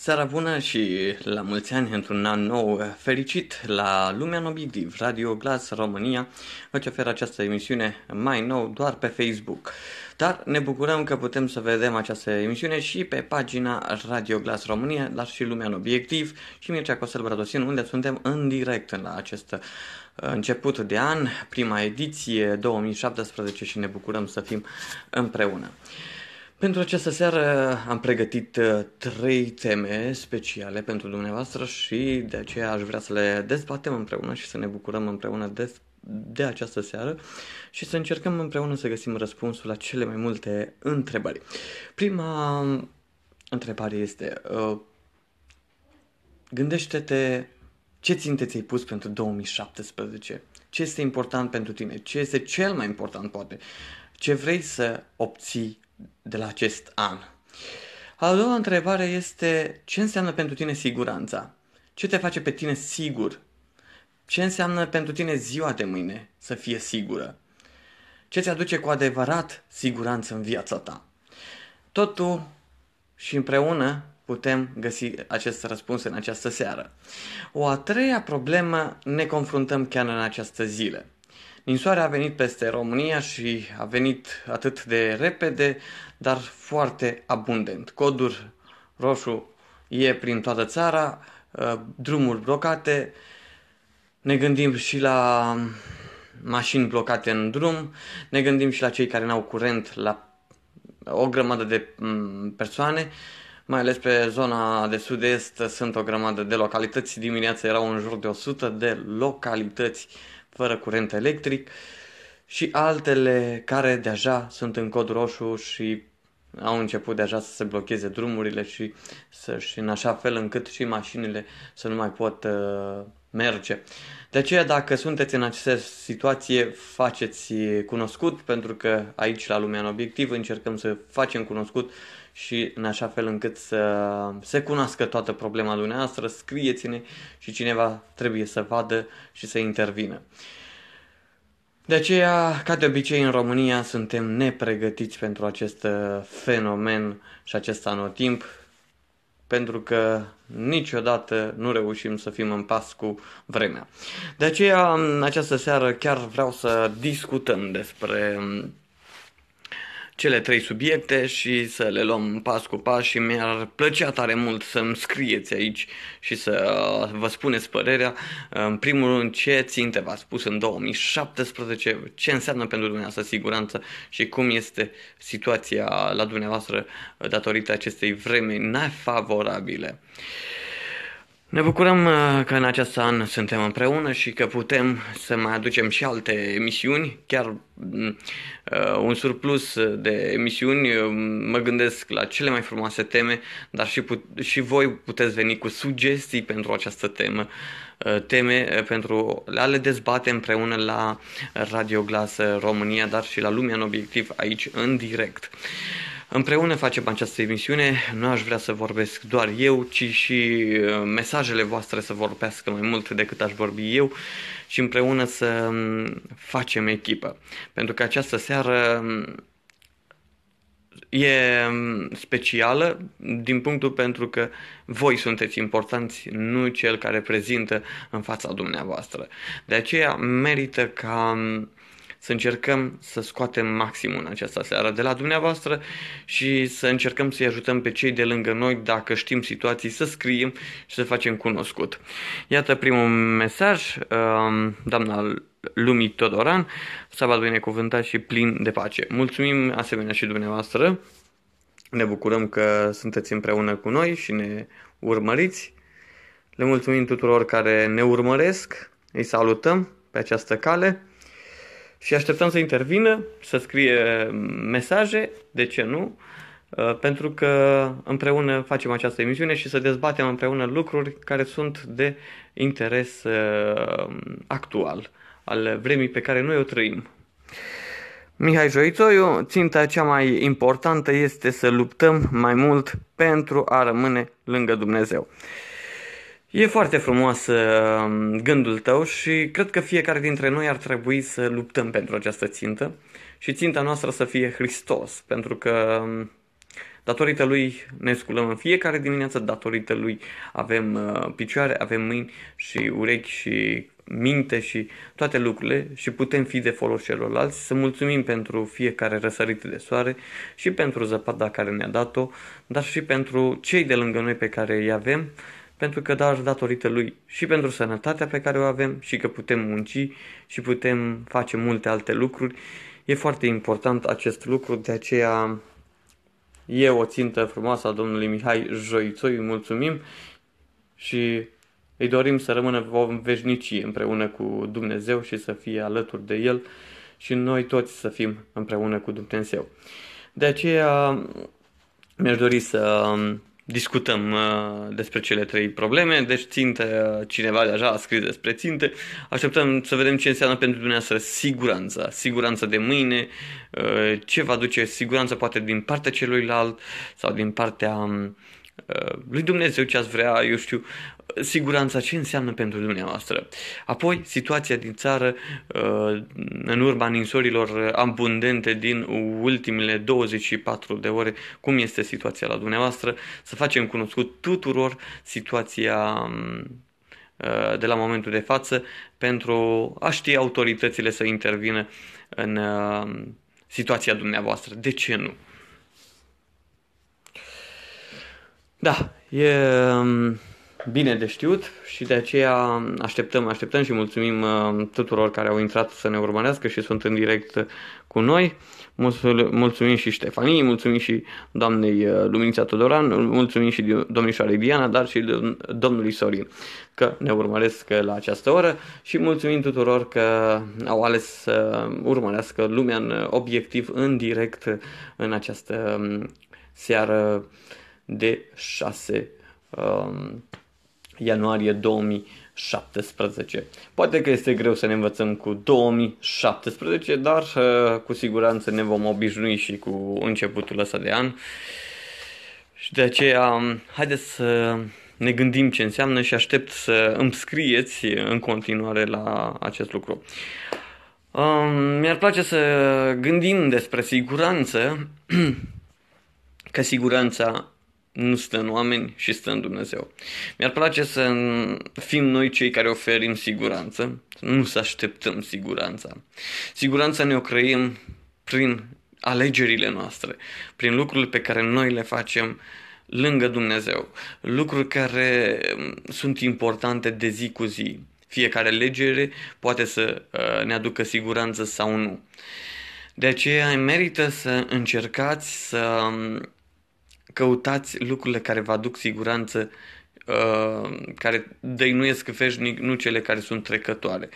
Seara bună și la mulți ani într-un an nou fericit la Lumea în Obiectiv. Radio Glas România ce oferă această emisiune mai nou doar pe Facebook. Dar ne bucurăm că putem să vedem această emisiune și pe pagina Radio Glas România, dar și Lumea în Obiectiv și Mircea Costel Bradosin, unde suntem în direct la acest uh, început de an, prima ediție 2017 și ne bucurăm să fim împreună. Pentru această seară am pregătit uh, trei teme speciale pentru dumneavoastră și de aceea aș vrea să le dezbatem împreună și să ne bucurăm împreună de, de această seară și să încercăm împreună să găsim răspunsul la cele mai multe întrebări. Prima um, întrebare este, uh, gândește-te ce ținte ți-ai pus pentru 2017? Ce este important pentru tine? Ce este cel mai important, poate? Ce vrei să obții de la acest an. A doua întrebare este ce înseamnă pentru tine siguranța? Ce te face pe tine sigur? Ce înseamnă pentru tine ziua de mâine să fie sigură? Ce ți aduce cu adevărat siguranță în viața ta? Totul și împreună putem găsi acest răspuns în această seară. O a treia problemă ne confruntăm chiar în această zile – Insoarea a venit peste România și a venit atât de repede, dar foarte abundent. Codul roșu e prin toată țara, ă, drumuri blocate, ne gândim și la mașini blocate în drum, ne gândim și la cei care n-au curent, la o grămadă de persoane, mai ales pe zona de sud-est sunt o grămadă de localități. Dimineața erau în jur de 100 de localități uh, fără curent electric și altele care deja sunt în cod roșu și au început deja să se blocheze drumurile și, să, și în așa fel încât și mașinile să nu mai pot uh, merge. De aceea, dacă sunteți în această situație, faceți cunoscut, pentru că aici, la lumea în obiectiv, încercăm să facem cunoscut și în așa fel încât să se cunoască toată problema dumneavoastră, scrieți-ne și cineva trebuie să vadă și să intervină. De aceea, ca de obicei în România, suntem nepregătiți pentru acest fenomen și acest anotimp, pentru că niciodată nu reușim să fim în pas cu vremea. De aceea, în această seară chiar vreau să discutăm despre cele trei subiecte și să le luăm pas cu pas și mi-ar plăcea tare mult să-mi scrieți aici și să uh, vă spuneți părerea. În primul rând, ce ținte v-ați pus în 2017, ce înseamnă pentru dumneavoastră siguranță și cum este situația la dumneavoastră uh, datorită acestei vremi nefavorabile. Ne bucurăm uh, că în acest an suntem împreună și că putem să mai aducem și alte emisiuni, chiar mm, uh, un surplus de emisiuni. Uh, mă gândesc la cele mai frumoase teme, dar și, put- și voi puteți veni cu sugestii pentru această temă, teme pentru a le dezbate împreună la Radio Glas România, dar și la Lumea în Obiectiv aici în direct. Împreună facem această emisiune, nu aș vrea să vorbesc doar eu, ci și uh, mesajele voastre să vorbească mai mult decât aș vorbi eu și împreună să um, facem echipă. Pentru că această seară um, e um, specială din punctul pentru că voi sunteți importanți, nu cel care prezintă în fața dumneavoastră. De aceea merită ca să încercăm să scoatem maximul în această seară de la dumneavoastră și să încercăm să-i ajutăm pe cei de lângă noi, dacă știm situații, să scriem și să facem cunoscut. Iată primul mesaj, um, doamna lumii Todoran, sabat binecuvântat și plin de pace. Mulțumim asemenea și dumneavoastră, ne bucurăm că sunteți împreună cu noi și ne urmăriți. Le mulțumim tuturor care ne urmăresc, îi salutăm pe această cale și așteptăm să intervină, să scrie mesaje, de ce nu, uh, pentru că împreună facem această emisiune și să dezbatem împreună lucruri care sunt de interes uh, actual al vremii pe care noi o trăim. Mihai Joițoiu, ținta cea mai importantă este să luptăm mai mult pentru a rămâne lângă Dumnezeu. E foarte frumos um, gândul tău și cred că fiecare dintre noi ar trebui să luptăm pentru această țintă și ținta noastră să fie Hristos, pentru că um, datorită Lui ne sculăm în fiecare dimineață, datorită Lui avem uh, picioare, avem mâini și urechi și minte și toate lucrurile și putem fi de folos celorlalți, să mulțumim pentru fiecare răsărit de soare și pentru zăpada care ne-a dat-o, dar și pentru cei de lângă noi pe care îi avem, pentru că dar datorită lui și pentru sănătatea pe care o avem și că putem munci și putem face multe alte lucruri. E foarte important acest lucru, de aceea e o țintă frumoasă a domnului Mihai Joițoi, îi mulțumim și îi dorim să rămână o veșnicie împreună cu Dumnezeu și să fie alături de El și noi toți să fim împreună cu Dumnezeu. De aceea mi-aș dori să discutăm uh, despre cele trei probleme, deci ținte, uh, cineva deja a scris despre ținte, așteptăm să vedem ce înseamnă pentru dumneavoastră siguranța, siguranța de mâine, uh, ce va duce siguranța poate din partea celuilalt sau din partea mm, uh, lui Dumnezeu ce ați vrea, eu știu, siguranța ce înseamnă pentru dumneavoastră. Apoi, situația din țară uh, în urma ninsorilor abundente din ultimele 24 de ore, cum este situația la dumneavoastră, să facem cunoscut tuturor situația um, uh, de la momentul de față pentru a ști autoritățile să intervină în um, situația dumneavoastră. De ce nu? Da, e um, bine de știut și de aceea așteptăm, așteptăm și mulțumim uh, tuturor care au intrat să ne urmărească și sunt în direct cu noi. Mulțumim și Ștefanii, mulțumim și doamnei uh, Luminița Tudoran, mulțumim și domnișoarei Diana, dar și domnului Sorin că ne urmăresc la această oră și mulțumim tuturor că au ales să urmărească lumea în obiectiv, în direct, în această um, seară de 6 um, ianuarie 2017. Poate că este greu să ne învățăm cu 2017, dar uh, cu siguranță ne vom obișnui și cu începutul ăsta de an. Și de aceea, um, haideți să ne gândim ce înseamnă și aștept să îmi scrieți în continuare la acest lucru. Um, mi-ar place să gândim despre siguranță, că siguranța nu stă în oameni și stă în Dumnezeu. Mi-ar place să fim noi cei care oferim siguranță, nu să așteptăm siguranța. Siguranța ne o creăm prin alegerile noastre, prin lucrurile pe care noi le facem lângă Dumnezeu, lucruri care sunt importante de zi cu zi. Fiecare alegere poate să uh, ne aducă siguranță sau nu. De aceea merită să încercați să um, căutați lucrurile care vă aduc siguranță, uh, care dăinuiesc veșnic, nu cele care sunt trecătoare.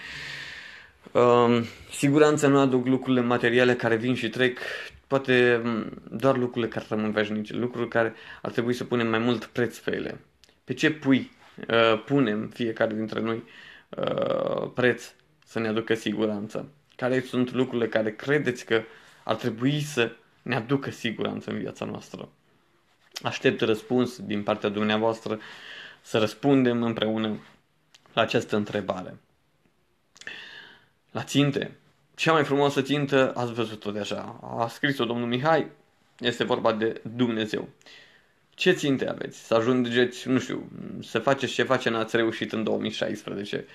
Uh, siguranță nu aduc lucrurile materiale care vin și trec, poate mm, doar lucrurile care rămân veșnice, lucruri care ar trebui să punem mai mult preț pe ele. Pe ce pui, uh, punem fiecare dintre noi uh, preț să ne aducă siguranță? Care sunt lucrurile care credeți că ar trebui să ne aducă siguranță în viața noastră? Aștept răspuns din partea dumneavoastră să răspundem împreună la această întrebare. La ținte. Cea mai frumoasă țintă ați văzut-o deja. A scris-o domnul Mihai. Este vorba de Dumnezeu. Ce ținte aveți? Să ajungeți, nu știu, să faceți ceva ce n-ați reușit în 2016.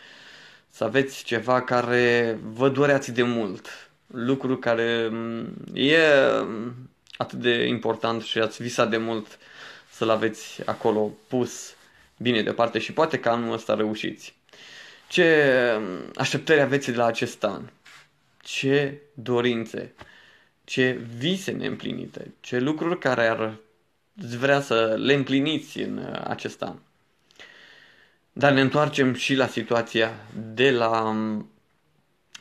Să aveți ceva care vă doreați de mult. Lucru care mm, e atât de important și ați visat de mult să-l aveți acolo pus bine departe și poate că anul ăsta reușiți. Ce așteptări aveți de la acest an? Ce dorințe? Ce vise neîmplinite? Ce lucruri care ar vrea să le împliniți în acest an? Dar ne întoarcem și la situația de la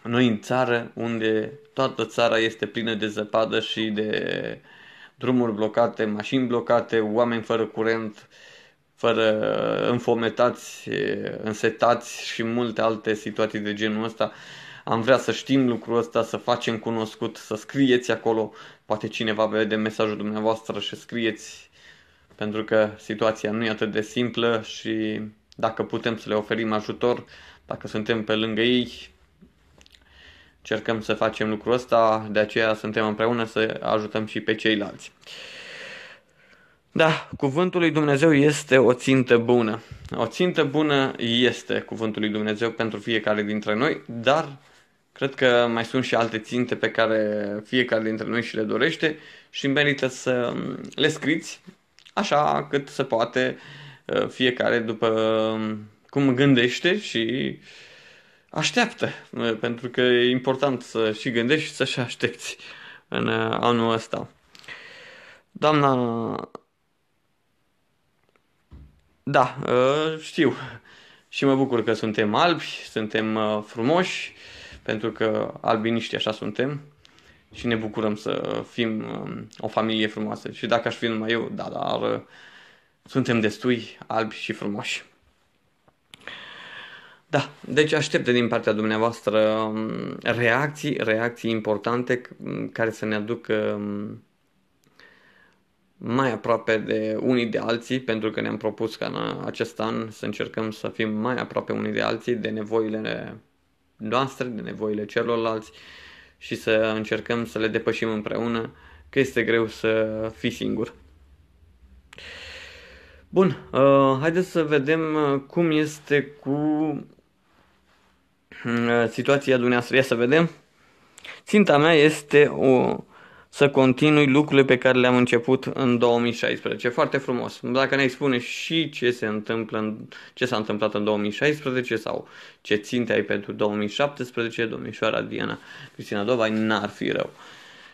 noi în țară, unde toată țara este plină de zăpadă și de drumuri blocate, mașini blocate, oameni fără curent, fără înfometați, însetați și multe alte situații de genul ăsta. Am vrea să știm lucrul ăsta, să facem cunoscut, să scrieți acolo. Poate cineva vede mesajul dumneavoastră și scrieți, pentru că situația nu e atât de simplă și dacă putem să le oferim ajutor, dacă suntem pe lângă ei, încercăm să facem lucrul ăsta, de aceea suntem împreună să ajutăm și pe ceilalți. Da, cuvântul lui Dumnezeu este o țintă bună. O țintă bună este cuvântul lui Dumnezeu pentru fiecare dintre noi, dar cred că mai sunt și alte ținte pe care fiecare dintre noi și le dorește și merită să le scriți așa cât se poate fiecare după cum gândește și uh, așteaptă, pentru că e important să și gândești și să și aștepți în uh, anul ăsta. Doamna... Da, uh, știu. Și mă bucur că suntem albi, suntem uh, frumoși, pentru că albiniști așa suntem și ne bucurăm să fim um, o familie frumoasă. Și dacă aș fi numai eu, da, dar suntem destui albi și frumoși. Da, deci aștept din partea dumneavoastră um, reacții, reacții importante care să ne aducă um, mai aproape de unii de alții, pentru că ne-am propus ca în acest an să încercăm să fim mai aproape unii de alții, de nevoile noastre, de nevoile celorlalți și să încercăm să le depășim împreună, că este greu să fii singur. Bun, uh, haideți să vedem uh, cum este cu Hmm, ă, situația dumneavoastră. Ia să vedem. Ținta mea este o, să continui lucrurile pe care le-am început în 2016. Foarte frumos. Dacă ne spune și ce se întâmplă în, ce s-a întâmplat în 2016 sau ce ținte ai pentru 2017, domnișoara Diana Cristina Dovai, n-ar fi rău.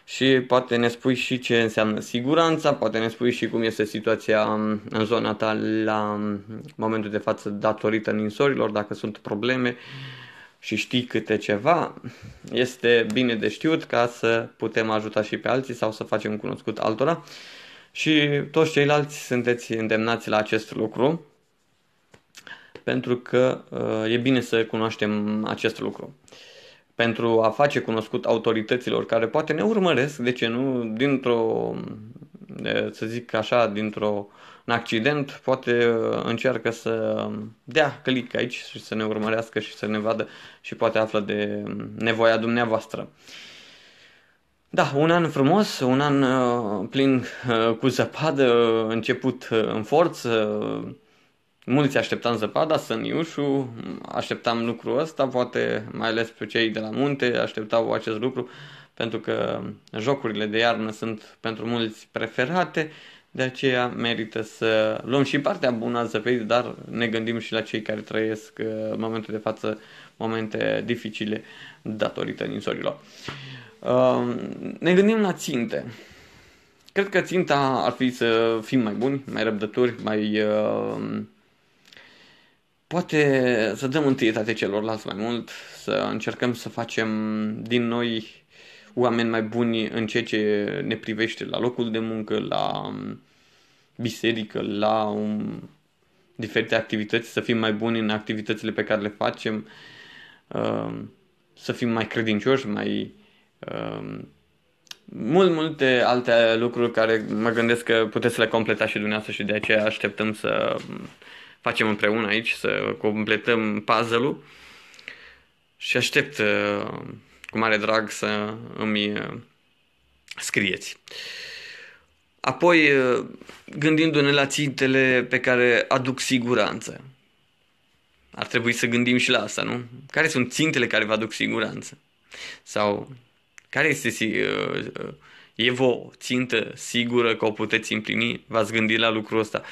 Și poate ne spui și ce înseamnă siguranța, poate ne spui și cum este situația mm, în zona ta la mm, momentul de față datorită ninsorilor, dacă sunt probleme și știi câte ceva, este bine de știut ca să putem ajuta și pe alții sau să facem cunoscut altora. Și toți ceilalți sunteți îndemnați la acest lucru, pentru că uh, e bine să cunoaștem acest lucru. Pentru a face cunoscut autorităților care poate ne urmăresc, de ce nu, dintr-o, uh, să zic așa, dintr-o în accident, poate uh, încearcă să dea click aici și să ne urmărească și să ne vadă și poate află de mm, nevoia dumneavoastră. Da, un an frumos, un an uh, plin uh, cu zăpadă, început în forță, mulți așteptam zăpada, săniușul, așteptam lucrul ăsta, poate mai ales pe cei de la munte așteptau acest lucru, pentru că jocurile de iarnă sunt pentru mulți preferate de aceea merită să luăm și partea bună a zăpezii, dar ne gândim și la cei care trăiesc în uh, momentul de față momente dificile datorită ninsorilor. Um, ne gândim la ținte. Cred că ținta ar fi să fim mai buni, mai răbdători, mai... Um, poate să dăm întâietate celorlalți mai mult, să încercăm să facem din noi oameni mai buni în ceea ce ne privește la locul de muncă, la um, biserică, la um, diferite activități, să fim mai buni în activitățile pe care le facem, um, să fim mai credincioși, mai um, mult, multe alte lucruri care mă gândesc că puteți să le completați și dumneavoastră și de aceea așteptăm să facem împreună aici, să completăm puzzle-ul și aștept uh, cu mare drag să îmi uh, scrieți. Apoi, uh, gândindu-ne la țintele pe care aduc siguranță. Ar trebui să gândim și la asta, nu? Care sunt țintele care vă aduc siguranță? Sau care este uh, e o țintă sigură că o puteți împlini? V-ați gândit la lucrul ăsta?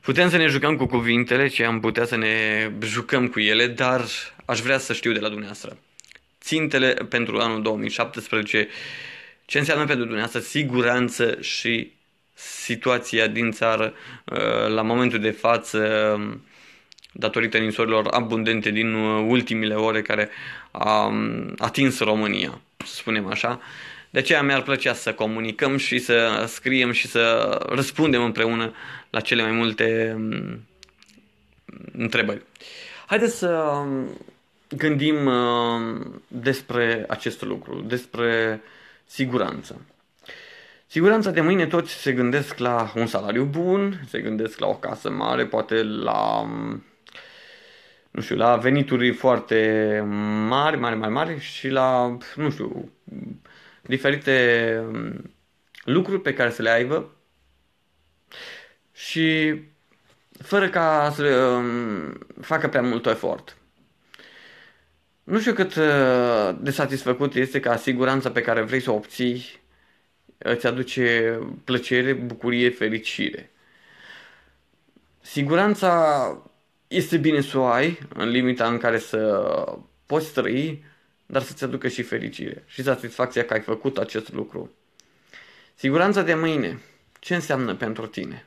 Putem să ne jucăm cu cuvintele și am putea să ne jucăm cu ele, dar aș vrea să știu de la dumneavoastră țintele pentru anul 2017, ce înseamnă pentru dumneavoastră siguranță și situația din țară uh, la momentul de față um, datorită ninsorilor abundente din uh, ultimile ore care a um, atins România, să spunem așa. De aceea mi-ar plăcea să comunicăm și să scriem și să răspundem împreună la cele mai multe um, întrebări. Haideți să gândim uh, despre acest lucru, despre siguranță. Siguranța de mâine toți se gândesc la un salariu bun, se gândesc la o casă mare, poate la um, nu știu, la venituri foarte mari, mari, mari, mari și la, nu știu, diferite um, lucruri pe care să le aibă și fără ca să um, facă prea mult efort. Nu știu cât uh, de satisfăcut este ca siguranța pe care vrei să o obții îți aduce plăcere, bucurie, fericire. Siguranța este bine să o ai în limita în care să poți trăi, dar să-ți aducă și fericire și satisfacția că ai făcut acest lucru. Siguranța de mâine, ce înseamnă pentru tine?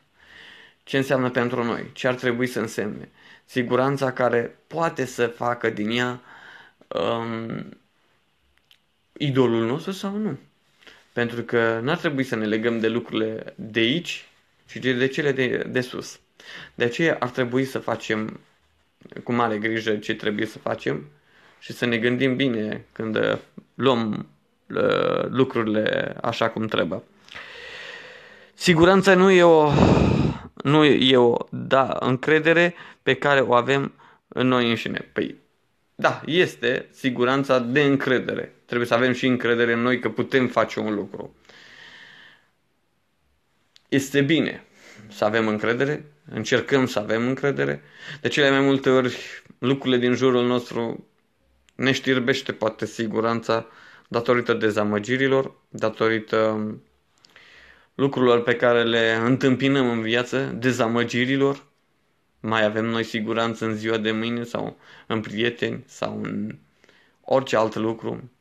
Ce înseamnă pentru noi? Ce ar trebui să însemne? Siguranța care poate să facă din ea um, idolul nostru sau nu. Pentru că n-ar trebui să ne legăm de lucrurile de aici, ci de cele de, de sus. De aceea ar trebui să facem cu mare grijă ce trebuie să facem și să ne gândim bine când uh, luăm uh, lucrurile așa cum trebuie. Siguranța nu e o, nu e o da, încredere pe care o avem în noi înșine. Păi da, este siguranța de încredere. Trebuie să avem și încredere în noi că putem face un lucru. Este bine să avem încredere, încercăm să avem încredere. De cele mai multe ori, lucrurile din jurul nostru ne știrbește poate siguranța datorită dezamăgirilor, datorită lucrurilor pe care le întâmpinăm în viață, dezamăgirilor, mai avem noi siguranță în ziua de mâine sau în prieteni sau în orice alt lucru.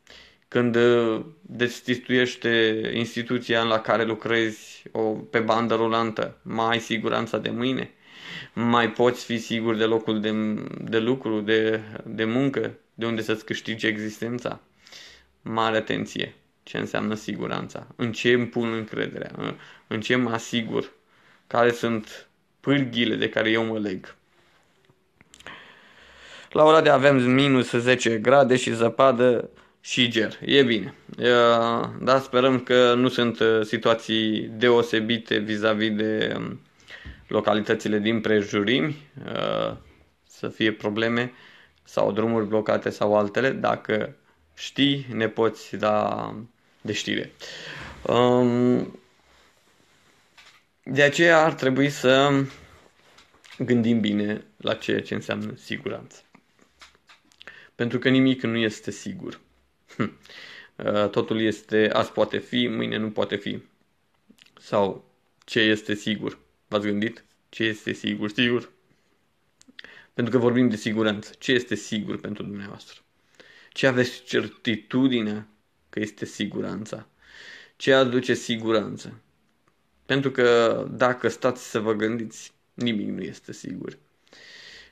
Când uh, destituiește instituția la care lucrezi o, pe bandă rulantă, mai ai siguranța de mâine? Mai poți fi sigur de locul de, de lucru, de, de muncă, de unde să-ți câștigi existența? Mare atenție! Ce înseamnă siguranța? În ce îmi pun încrederea? În ce mă asigur? Care sunt pârghile de care eu mă leg. La ora de avem minus 10 grade și zăpadă și ger. E bine. Dar sperăm că nu sunt uh, situații deosebite vis-a-vis de um, localitățile din prejurimi, uh, să fie probleme sau drumuri blocate sau altele. Dacă știi, ne poți da de știre. Um, de aceea ar trebui să gândim bine la ceea ce înseamnă siguranță. Pentru că nimic nu este sigur. Hm. Uh, totul este azi poate fi, mâine nu poate fi. Sau ce este sigur? V-ați gândit? Ce este sigur? Sigur. Pentru că vorbim de siguranță. Ce este sigur pentru dumneavoastră? Ce aveți certitudinea că este siguranța? Ce aduce siguranță? Pentru că dacă stați să vă gândiți, nimic nu este sigur.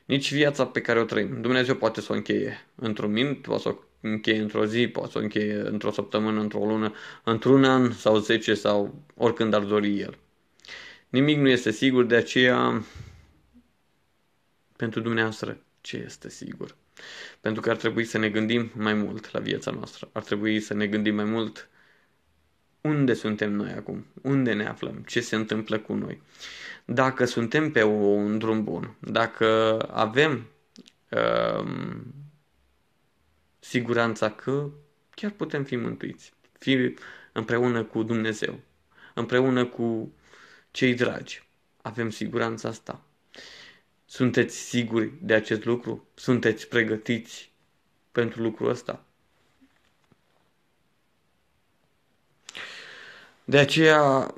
Nici viața pe care o trăim. Dumnezeu poate să o încheie într-un minut, poate să o încheie într-o zi, poate să o încheie într-o săptămână, într-o lună, într-un an sau zece sau oricând ar dori el. Nimic nu este sigur, de aceea pentru dumneavoastră ce este sigur. Pentru că ar trebui să ne gândim mai mult la viața noastră, ar trebui să ne gândim mai mult unde suntem noi acum, unde ne aflăm, ce se întâmplă cu noi. Dacă suntem pe un drum bun, dacă avem uh, siguranța că chiar putem fi mântuiți, fi împreună cu Dumnezeu, împreună cu cei dragi, avem siguranța asta. Sunteți siguri de acest lucru? Sunteți pregătiți pentru lucrul ăsta? De aceea,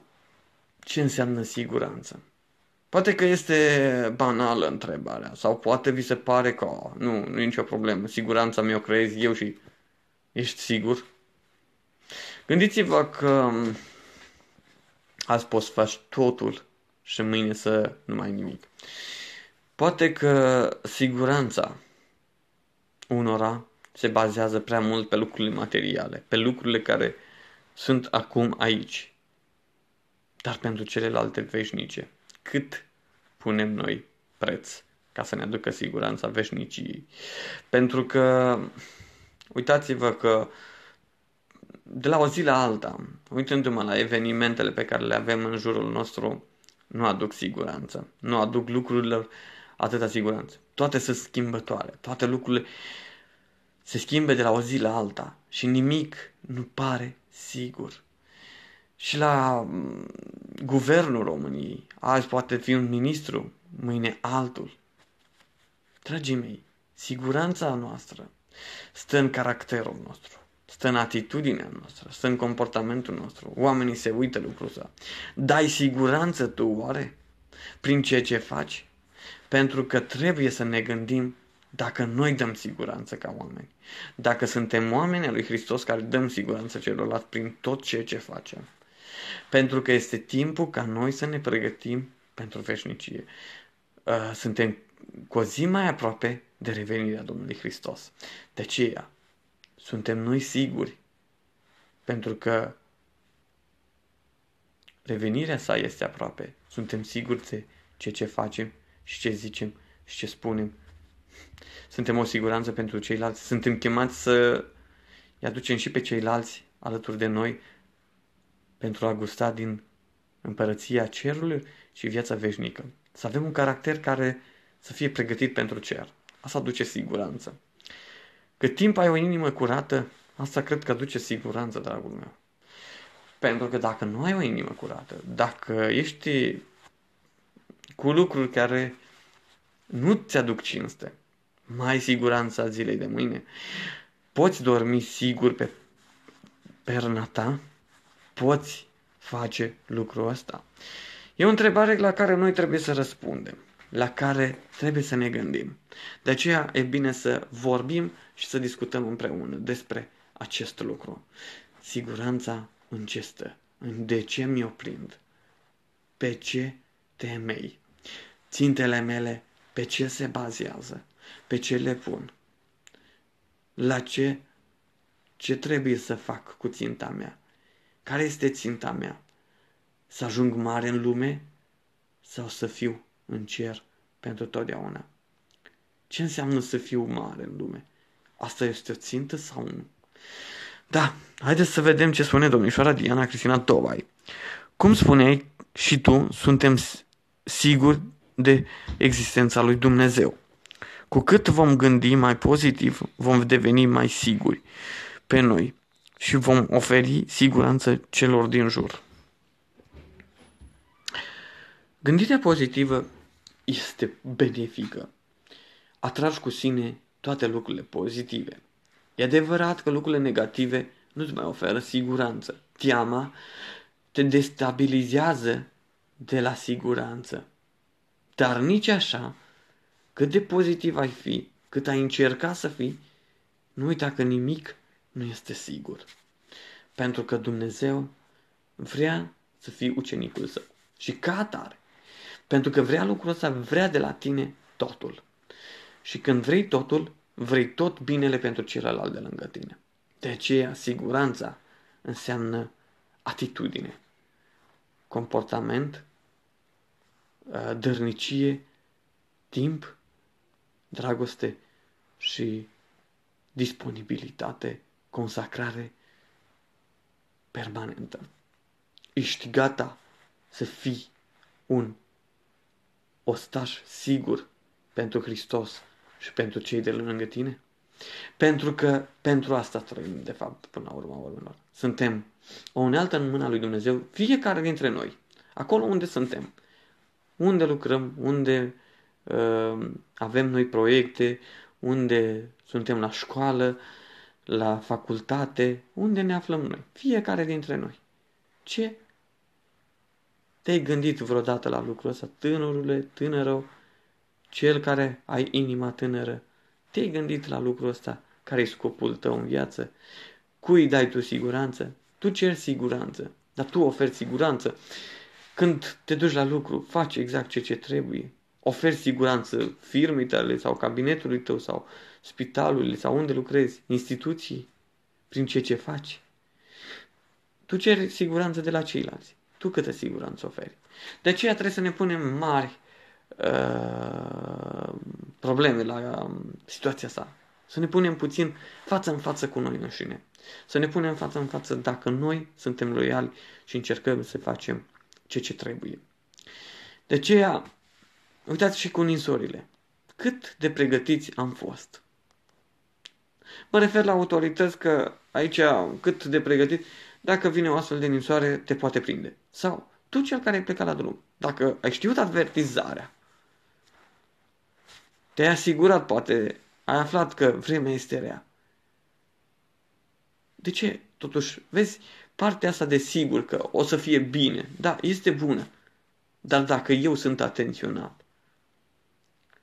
ce înseamnă siguranță? Poate că este banală întrebarea sau poate vi se pare că oh, nu, nu e nicio problemă, siguranța mi-o creez eu și ești sigur? Gândiți-vă că azi poți să faci totul și mâine să nu mai ai nimic. Poate că siguranța unora se bazează prea mult pe lucrurile materiale, pe lucrurile care sunt acum aici, dar pentru celelalte veșnice. Cât punem noi preț ca să ne aducă siguranța veșniciei? Pentru că uitați-vă că de la o zi la alta, uitându-mă la evenimentele pe care le avem în jurul nostru, nu aduc siguranță, nu aduc lucrurilor atâta siguranță. Toate sunt schimbătoare, toate lucrurile se schimbe de la o zi la alta și nimic nu pare sigur. Și la mm, guvernul României, azi poate fi un ministru, mâine altul. Dragii mei, siguranța noastră stă în caracterul nostru stă în atitudinea noastră, stă în comportamentul nostru. Oamenii se uită lucrul ăsta. Dai siguranță tu oare? Prin ceea ce faci? Pentru că trebuie să ne gândim dacă noi dăm siguranță ca oameni, dacă suntem oameni al lui Hristos care dăm siguranță celorlalți prin tot ceea ce facem. Pentru că este timpul ca noi să ne pregătim pentru veșnicie. Uh, suntem cu o zi mai aproape de revenirea Domnului Hristos. De aceea, suntem noi siguri, pentru că revenirea sa este aproape. Suntem siguri de ce ce facem și ce zicem și ce spunem suntem o siguranță pentru ceilalți, suntem chemați să îi aducem și pe ceilalți alături de noi pentru a gusta din împărăția cerului și viața veșnică. Să avem un caracter care să fie pregătit pentru cer. Asta aduce siguranță. Cât timp ai o inimă curată, asta cred că aduce siguranță, dragul meu. Pentru că dacă nu ai o inimă curată, dacă ești cu lucruri care nu ți aduc cinste, mai siguranța zilei de mâine. Poți dormi sigur pe perna ta? Poți face lucrul ăsta? E o întrebare la care noi trebuie să răspundem, la care trebuie să ne gândim. De aceea e bine să vorbim și să discutăm împreună despre acest lucru. Siguranța în ce stă? În de ce mi-o prind? Pe ce temei? Țintele mele pe ce se bazează? pe ce le pun, la ce, ce trebuie să fac cu ținta mea, care este ținta mea, să ajung mare în lume sau să fiu în cer pentru totdeauna. Ce înseamnă să fiu mare în lume? Asta este o țintă sau nu? Da, haideți să vedem ce spune domnișoara Diana Cristina Tobai. Cum spuneai și tu, suntem siguri de existența lui Dumnezeu. Cu cât vom gândi mai pozitiv, vom deveni mai siguri pe noi și vom oferi siguranță celor din jur. Gândirea pozitivă este benefică. Atragi cu sine toate lucrurile pozitive. E adevărat că lucrurile negative nu îți mai oferă siguranță. Teama te destabilizează de la siguranță. Dar nici așa cât de pozitiv ai fi, cât ai încerca să fii, nu uita că nimic nu este sigur. Pentru că Dumnezeu vrea să fii ucenicul său. Și ca atare. Pentru că vrea lucrul ăsta, vrea de la tine totul. Și când vrei totul, vrei tot binele pentru celălalt de lângă tine. De aceea, siguranța înseamnă atitudine, comportament, uh, dărnicie, timp dragoste și disponibilitate, consacrare permanentă. Ești gata să fii un ostaș sigur pentru Hristos și pentru cei de lângă tine? Pentru că pentru asta trăim, de fapt, până la urma urmelor. Suntem o unealtă în mâna lui Dumnezeu, fiecare dintre noi, acolo unde suntem, unde lucrăm, unde Ehm, avem noi proiecte unde suntem la școală, la facultate, unde ne aflăm noi, fiecare dintre noi. Ce? Te-ai gândit vreodată la lucrul ăsta, tânărule, tânără, cel care ai inima tânără? Te-ai gândit la lucrul ăsta? care e scopul tău în viață? Cui dai tu siguranță? Tu ceri siguranță, dar tu oferi siguranță. Când te duci la lucru, faci exact ce ce trebuie oferi siguranță firmei tale sau cabinetului tău sau spitalului sau unde lucrezi, instituții, prin ce ce faci. Tu ceri siguranță de la ceilalți. Tu câtă siguranță oferi. De aceea trebuie să ne punem mari uh, probleme la uh, situația sa. Să ne punem puțin față în față cu noi înșine. Să ne punem față în față dacă noi suntem loiali și încercăm să facem ce ce trebuie. De aceea, Uitați și cu ninsorile. Cât de pregătiți am fost. Mă refer la autorități că aici cât de pregătit, dacă vine o astfel de ninsoare, te poate prinde. Sau tu cel care ai plecat la drum, dacă ai știut avertizarea. te-ai asigurat poate, ai aflat că vremea este rea. De ce? Totuși, vezi, partea asta de sigur că o să fie bine, da, este bună. Dar dacă eu sunt atenționat,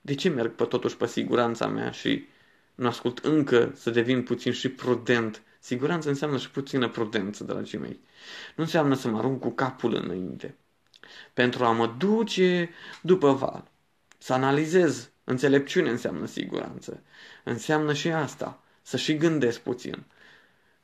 de ce merg pe totuși pe siguranța mea și nu ascult încă să devin puțin și prudent? Siguranță înseamnă și puțină prudență, dragii mei. Nu înseamnă să mă arunc cu capul înainte. Pentru a mă duce după val, să analizez. Înțelepciune înseamnă siguranță. Înseamnă și asta, să și gândesc puțin.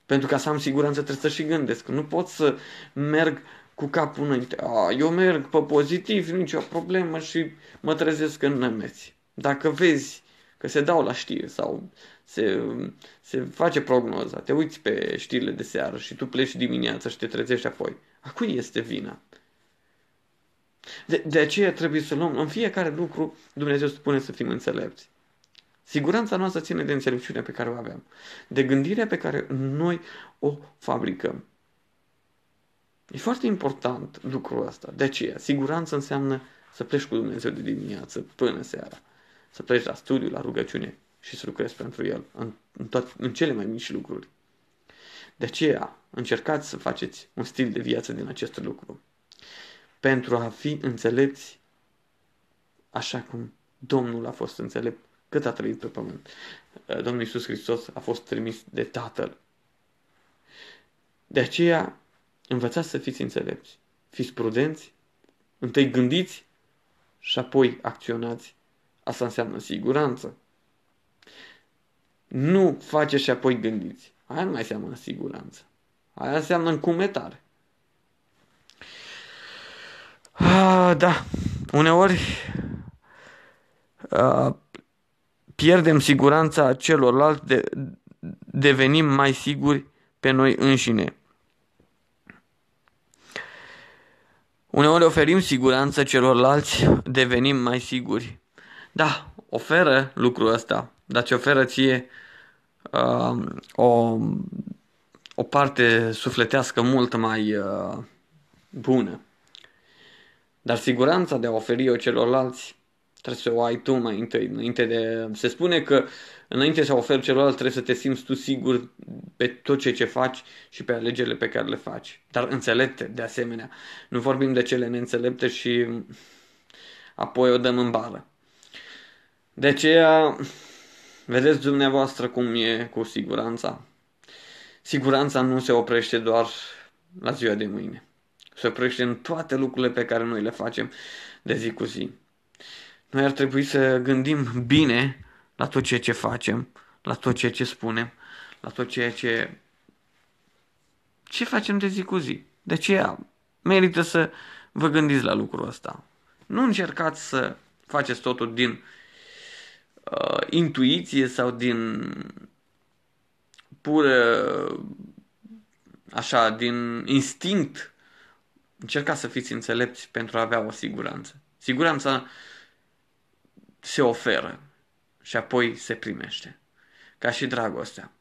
Pentru ca să am siguranță trebuie să și gândesc. Nu pot să merg cu capul înainte. A, eu merg pe pozitiv, nicio problemă și mă trezesc în nămeți. Dacă vezi că se dau la știri sau se, se face prognoza, te uiți pe știrile de seară și tu pleci dimineața și te trezești apoi. A cui este vina? De, de aceea trebuie să luăm în fiecare lucru, Dumnezeu spune să fim înțelepți. Siguranța noastră ține de înțelepciunea pe care o avem, de gândirea pe care noi o fabricăm. E foarte important lucrul ăsta. De aceea, siguranță înseamnă să pleci cu Dumnezeu de dimineață până seara. Să pleci la studiu, la rugăciune și să lucrezi pentru El în, în, toate, în cele mai mici lucruri. De aceea, încercați să faceți un stil de viață din acest lucru. Pentru a fi înțelepți așa cum Domnul a fost înțelept cât a trăit pe pământ. Domnul Iisus Hristos a fost trimis de Tatăl. De aceea, învățați să fiți înțelepți, fiți prudenți, întâi gândiți și apoi acționați. Asta înseamnă siguranță. Nu faceți și apoi gândiți. Aia nu mai înseamnă siguranță. Aia înseamnă încumetare. Ah, da, uneori ah, pierdem siguranța celorlalți, de, devenim mai siguri pe noi înșine. Uneori oferim siguranță celorlalți, devenim mai siguri. Da, oferă lucrul ăsta, dar ce oferă ție uh, o, o parte sufletească mult mai uh, bună. Dar siguranța de a oferi-o celorlalți trebuie să o ai tu mai întâi, înainte de... Se spune că înainte să oferi celorlalți, trebuie să te simți tu sigur pe tot ce ce faci și pe alegerile pe care le faci. Dar înțelepte, de asemenea. Nu vorbim de cele neînțelepte și apoi o dăm în bară. De aceea, vedeți dumneavoastră cum e cu siguranța. Siguranța nu se oprește doar la ziua de mâine. Se oprește în toate lucrurile pe care noi le facem de zi cu zi. Noi ar trebui să gândim bine la tot ceea ce facem, la tot ceea ce spunem, la tot ceea ce... Ce facem de zi cu zi? De aceea merită să vă gândiți la lucrul ăsta. Nu încercați să faceți totul din uh, intuiție sau din pură, așa, din instinct. Încercați să fiți înțelepți pentru a avea o siguranță. Siguranța se oferă și apoi se primește. Ca și dragostea.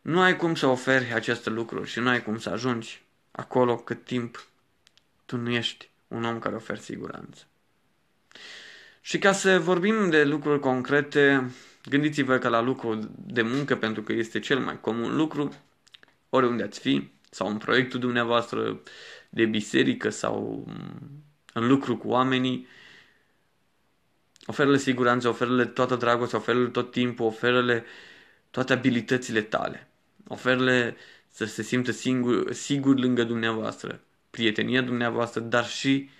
Nu ai cum să oferi acest lucru și nu ai cum să ajungi acolo cât timp tu nu ești un om care oferi siguranță. Și ca să vorbim de lucruri concrete, gândiți-vă că la lucru de muncă, pentru că este cel mai comun lucru, oriunde ați fi, sau în proiectul dumneavoastră de biserică sau în lucru cu oamenii, Oferă-le siguranță, oferă-le toată dragostea, oferă-le tot timpul, oferă-le toate abilitățile tale. Oferă-le să se simtă singur, sigur lângă dumneavoastră, prietenia dumneavoastră, dar și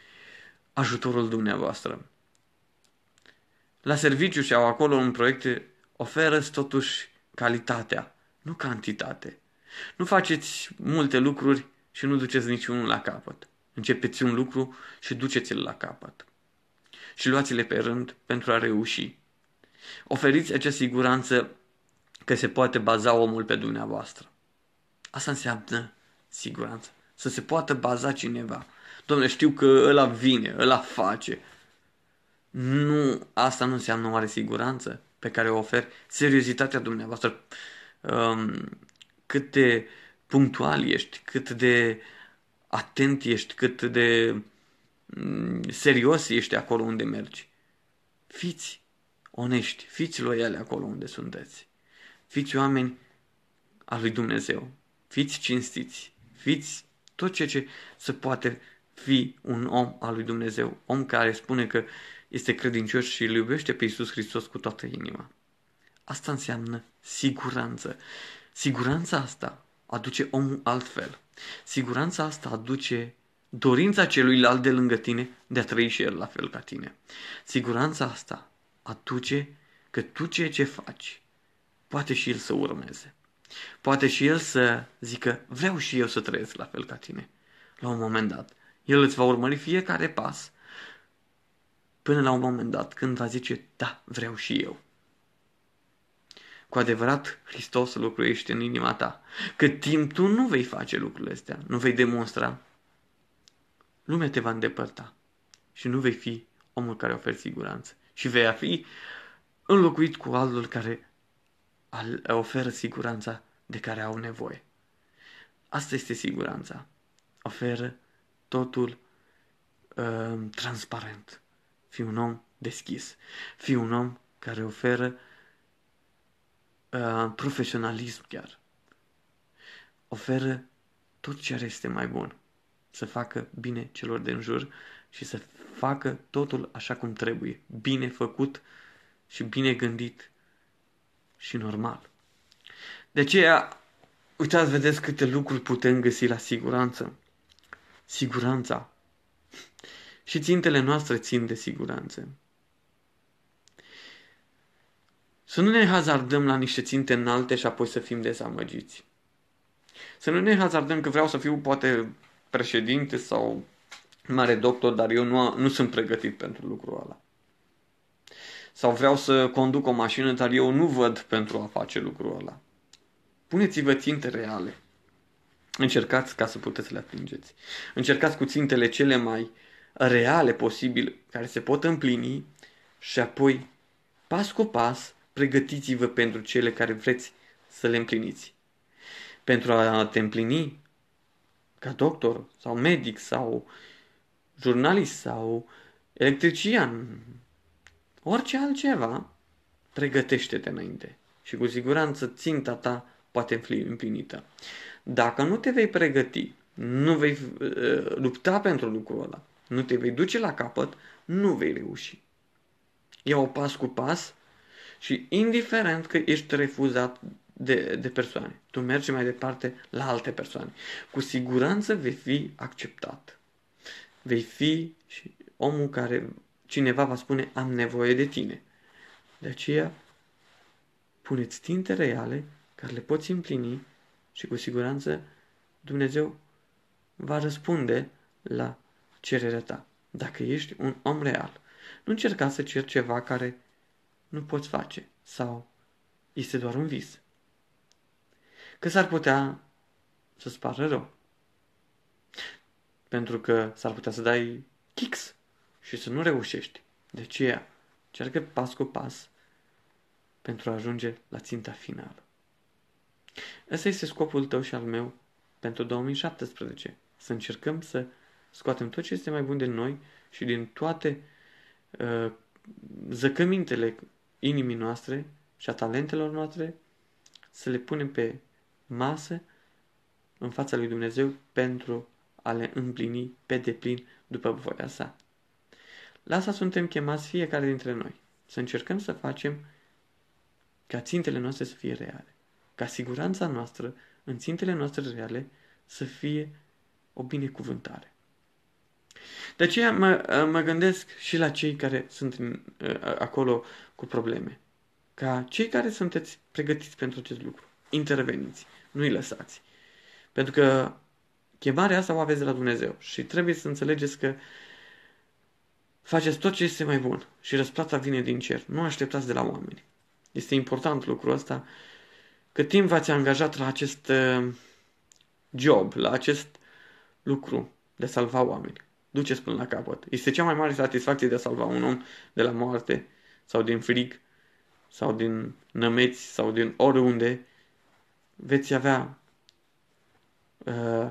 ajutorul dumneavoastră. La serviciu și au acolo în proiecte oferă totuși calitatea, nu cantitate. Nu faceți multe lucruri și nu duceți niciunul la capăt. Începeți un lucru și duceți-l la capăt și luați-le pe rând pentru a reuși. Oferiți acea siguranță că se poate baza omul pe dumneavoastră. Asta înseamnă siguranță. Să se poată baza cineva. Domnule, știu că ăla vine, ăla face. Nu, asta nu înseamnă oare siguranță pe care o ofer Seriozitatea dumneavoastră, um, cât de punctual ești, cât de atent ești, cât de Mm, serios ești acolo unde mergi. Fiți onești, fiți loiali acolo unde sunteți. Fiți oameni al lui Dumnezeu. Fiți cinstiți. Fiți tot ceea ce se poate fi un om al lui Dumnezeu. Om care spune că este credincios și îl iubește pe Iisus Hristos cu toată inima. Asta înseamnă siguranță. Siguranța asta aduce omul altfel. Siguranța asta aduce dorința celuilalt de lângă tine de a trăi și el la fel ca tine. Siguranța asta aduce că tu ceea ce faci, poate și el să urmeze. Poate și el să zică, vreau și eu să trăiesc la fel ca tine. La un moment dat, el îți va urmări fiecare pas până la un moment dat când va zice, da, vreau și eu. Cu adevărat, Hristos locuiește în inima ta. Cât timp tu nu vei face lucrurile astea, nu vei demonstra lumea te va îndepărta și nu vei fi omul care oferi siguranță și vei fi înlocuit cu altul care oferă siguranța de care au nevoie. Asta este siguranța. Oferă totul uh, transparent. Fii un om deschis. Fii un om care oferă uh, profesionalism chiar. Oferă tot ce este mai bun să facă bine celor de în jur și să facă totul așa cum trebuie, bine făcut și bine gândit și normal. De aceea, uitați, vedeți câte lucruri putem găsi la siguranță. Siguranța. Și țintele noastre țin de siguranță. Să nu ne hazardăm la niște ținte înalte și apoi să fim dezamăgiți. Să nu ne hazardăm că vreau să fiu poate președinte sau mare doctor, dar eu nu, nu sunt pregătit pentru lucrul ăla. Sau vreau să conduc o mașină, dar eu nu văd pentru a face lucrul ăla. Puneți-vă ținte reale. Încercați ca să puteți le atingeți. Încercați cu țintele cele mai reale posibil, care se pot împlini și apoi, pas cu pas, pregătiți-vă pentru cele care vreți să le împliniți. Pentru a te împlini, ca doctor sau medic sau jurnalist sau electrician, orice altceva, pregătește-te înainte și cu siguranță ținta ta poate fi împlinită. Dacă nu te vei pregăti, nu vei uh, lupta pentru lucrul ăla, nu te vei duce la capăt, nu vei reuși. Ia-o pas cu pas și indiferent că ești refuzat de, de persoane. Tu mergi mai departe la alte persoane. Cu siguranță vei fi acceptat. Vei fi și omul care cineva va spune am nevoie de tine. De aceea, puneți tinte reale care le poți împlini și cu siguranță Dumnezeu va răspunde la cererea ta, dacă ești un om real. Nu încerca să ceri ceva care nu poți face sau este doar un vis că s-ar putea să-ți pară rău. Pentru că s-ar putea să dai kicks și să nu reușești. De aceea, cercă pas cu pas pentru a ajunge la ținta finală. Ăsta este scopul tău și al meu pentru 2017. Să încercăm să scoatem tot ce este mai bun de noi și din toate uh, zăcămintele inimii noastre și a talentelor noastre, să le punem pe masă în fața lui Dumnezeu pentru a le împlini pe deplin după voia sa. La asta suntem chemați fiecare dintre noi, să încercăm să facem ca țintele noastre să fie reale, ca siguranța noastră în țintele noastre reale să fie o binecuvântare. De aceea mă, mă gândesc și la cei care sunt ă, acolo cu probleme. Ca cei care sunteți pregătiți pentru acest lucru, interveniți. Nu-i lăsați. Pentru că chemarea asta o aveți de la Dumnezeu și trebuie să înțelegeți că faceți tot ce este mai bun și răsplata vine din cer. Nu așteptați de la oameni. Este important lucrul ăsta. Cât timp v-ați angajat la acest uh, job, la acest lucru de a salva oameni, duceți până la capăt. Este cea mai mare satisfacție de a salva un om de la moarte sau din frig sau din nămeți sau din oriunde veți avea uh,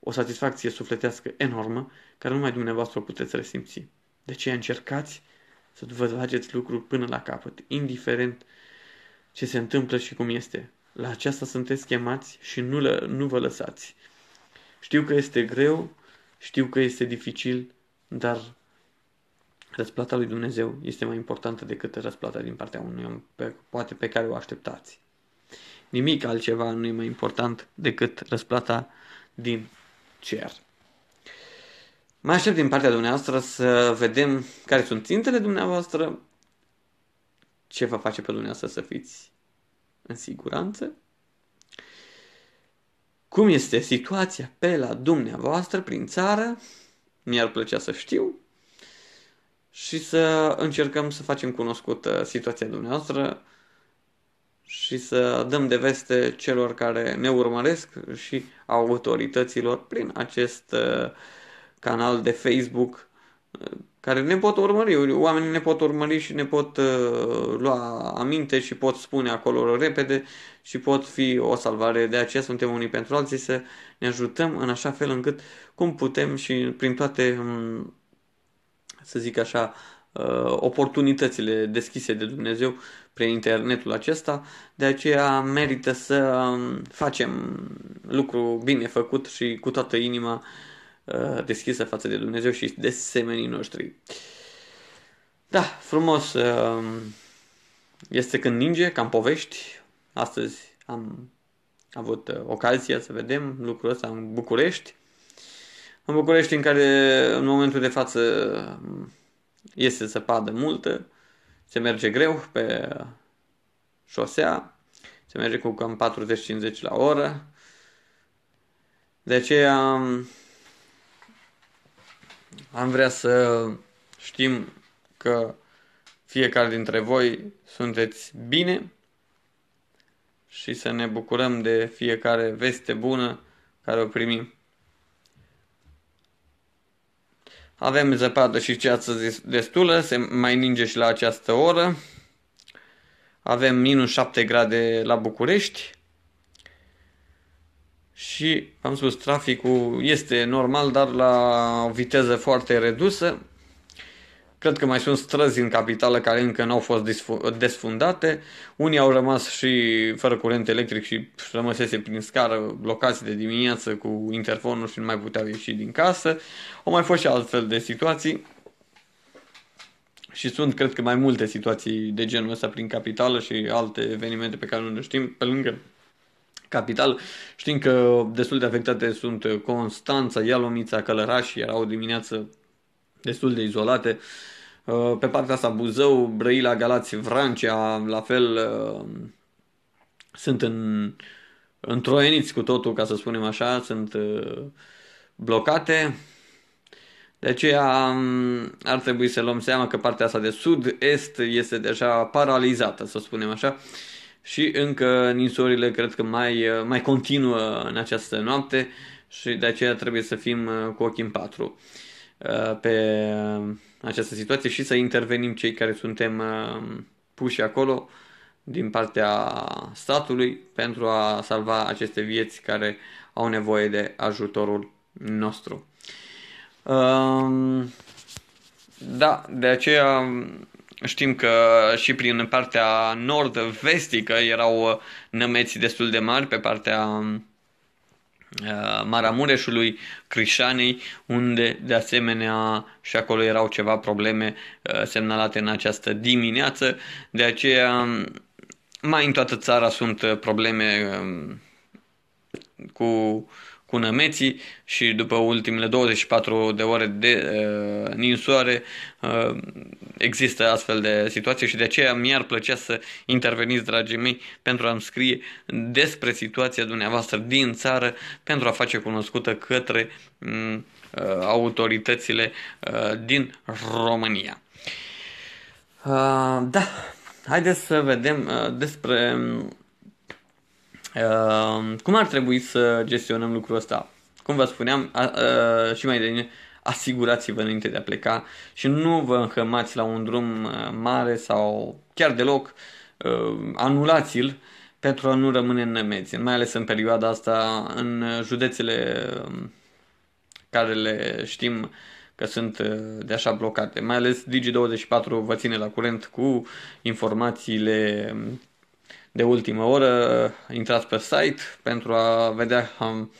o satisfacție sufletească enormă, care numai dumneavoastră o puteți resimți. De deci, ce încercați să vă faceți lucrul până la capăt, indiferent ce se întâmplă și cum este. La aceasta sunteți chemați și nu, lă, nu vă lăsați. Știu că este greu, știu că este dificil, dar răsplata lui Dumnezeu este mai importantă decât răsplata din partea unui om, pe, poate pe care o așteptați. Nimic altceva nu e mai important decât răsplata din cer. Mai aștept din partea dumneavoastră să vedem care sunt țintele dumneavoastră, ce va face pe dumneavoastră să fiți în siguranță, cum este situația pe la dumneavoastră prin țară, mi-ar plăcea să știu, și să încercăm să facem cunoscută situația dumneavoastră și să dăm de veste celor care ne urmăresc și autorităților prin acest uh, canal de Facebook uh, care ne pot urmări, oamenii ne pot urmări și ne pot uh, lua aminte și pot spune acolo repede și pot fi o salvare. De aceea suntem unii pentru alții să ne ajutăm în așa fel încât cum putem și prin toate, mm, să zic așa, Uh, oportunitățile deschise de Dumnezeu prin internetul acesta, de aceea merită să um, facem lucru bine făcut și cu toată inima uh, deschisă față de Dumnezeu și de semenii noștri. Da, frumos um, este când ninge, cam povești. Astăzi am avut uh, ocazia să vedem lucrul ăsta în București. În București în care în momentul de față iese zăpadă multă, se merge greu pe șosea, se merge cu cam 40-50 la oră. De aceea am vrea să știm că fiecare dintre voi sunteți bine și să ne bucurăm de fiecare veste bună care o primim. Avem zăpadă și ceață destulă, se mai ninge și la această oră. Avem minus 7 grade la București. Și, am spus, traficul este normal, dar la o viteză foarte redusă. Cred că mai sunt străzi în capitală care încă nu au fost desfundate. Unii au rămas și fără curent electric și rămăsese prin scară blocați de dimineață cu interfonul și nu mai puteau ieși din casă. Au mai fost și altfel de situații. Și sunt, cred că, mai multe situații de genul ăsta prin capitală și alte evenimente pe care nu le știm, pe lângă capital. Știm că destul de afectate sunt Constanța, Ialomița, Călărași, erau dimineață destul de izolate. Uh, pe partea asta Buzău, Brăila, Galați, Vrancea, la fel uh, sunt în, întroieniți cu totul, ca să spunem așa, sunt uh, blocate. De aceea um, ar trebui să luăm seama că partea asta de sud-est este deja paralizată, să spunem așa, și încă ninsorile cred că mai, mai continuă în această noapte și de aceea trebuie să fim cu ochii în patru. Uh, pe uh, această situație și să intervenim cei care suntem uh, puși acolo din partea statului pentru a salva aceste vieți care au nevoie de ajutorul nostru. Um, da, de aceea știm că și prin partea nord-vestică erau nămeți destul de mari pe partea um, Uh, Maramureșului, Crișanei, unde de asemenea și acolo erau ceva probleme uh, semnalate în această dimineață. De aceea, um, mai în toată țara sunt uh, probleme um, cu cu nămeții și după ultimele 24 de ore de uh, ninsoare uh, există astfel de situații și de aceea mi-ar plăcea să interveniți, dragii mei, pentru a-mi scrie despre situația dumneavoastră din țară, pentru a face cunoscută către um, uh, autoritățile uh, din România. Uh, da, haideți să vedem uh, despre um, Ehm, cum ar trebui să gestionăm lucrul ăsta? Cum vă spuneam a, a, și mai devreme, asigurați-vă înainte de a pleca și nu vă înhămați la un drum uh, mare sau chiar deloc, uh, anulați-l pentru a nu rămâne în nemeți, mai ales în perioada asta în județele um, care le știm că sunt uh, de așa blocate. Mai ales Digi24 vă ține la curent cu informațiile um, de ultimă oră, intrați pe site pentru a vedea um,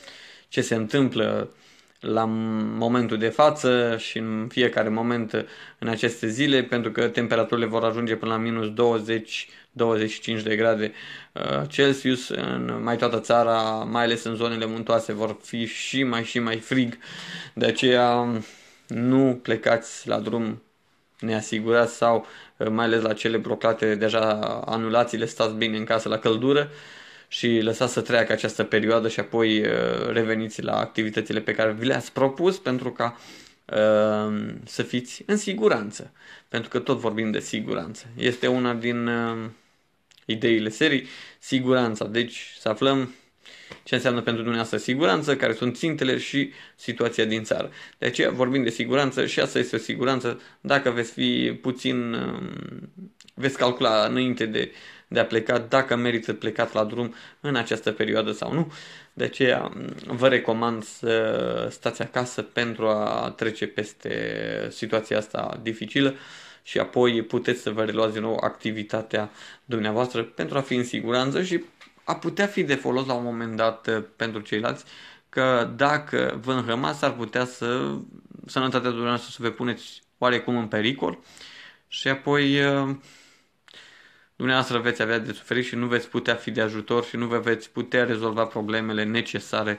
ce se întâmplă la momentul de față și în fiecare moment în aceste zile, pentru că temperaturile vor ajunge până la minus 20-25 de grade uh, Celsius în mai toată țara, mai ales în zonele muntoase, vor fi și mai și mai frig. De aceea um, nu plecați la drum neasigurat sau eh, mai ales la cele blocate, deja anulați, le stați bine în casă la căldură și lăsați să treacă această perioadă și apoi eh, reveniți la activitățile pe care vi le-ați propus pentru ca ehm, să fiți în siguranță, pentru că tot vorbim de siguranță. Este una din ehm, ideile serii, siguranța. Deci să aflăm ce înseamnă pentru dumneavoastră siguranță, care sunt țintele și situația din țară. De aceea vorbim de siguranță și asta este o siguranță dacă veți fi puțin, um, veți calcula înainte de, de a pleca dacă merită plecat la drum în această perioadă sau nu. De aceea um, vă recomand să stați acasă pentru a trece peste situația asta dificilă și apoi puteți să vă reluați din nou activitatea dumneavoastră pentru a fi în siguranță și a putea fi de folos la un moment dat uh, pentru ceilalți, că dacă vă înrămați, ar putea să sănătatea dumneavoastră să vă puneți oarecum în pericol și apoi uh, dumneavoastră veți avea de suferit și nu veți putea fi de ajutor și nu vă veți putea rezolva problemele necesare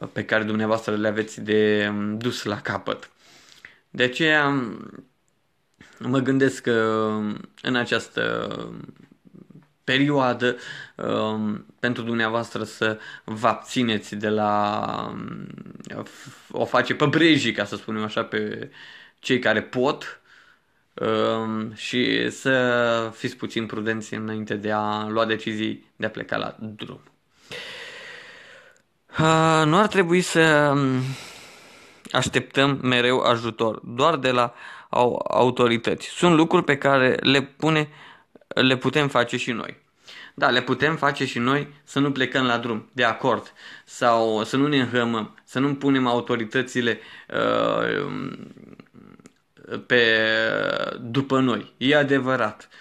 uh, pe care dumneavoastră le aveți de um, dus la capăt. De aceea mă gândesc că um, în această perioadă um, pentru dumneavoastră să vă abțineți de la um, o face pe brejii, ca să spunem așa, pe cei care pot um, și să fiți puțin prudenți înainte de a lua decizii de a pleca la drum. Nu ar trebui să așteptăm mereu ajutor, doar de la autorități. Sunt lucruri pe care le pune le putem face și noi. Da, le putem face și noi să nu plecăm la drum, de acord, sau să nu ne înhămăm, să nu punem autoritățile uh, pe, după noi. E adevărat. Uh,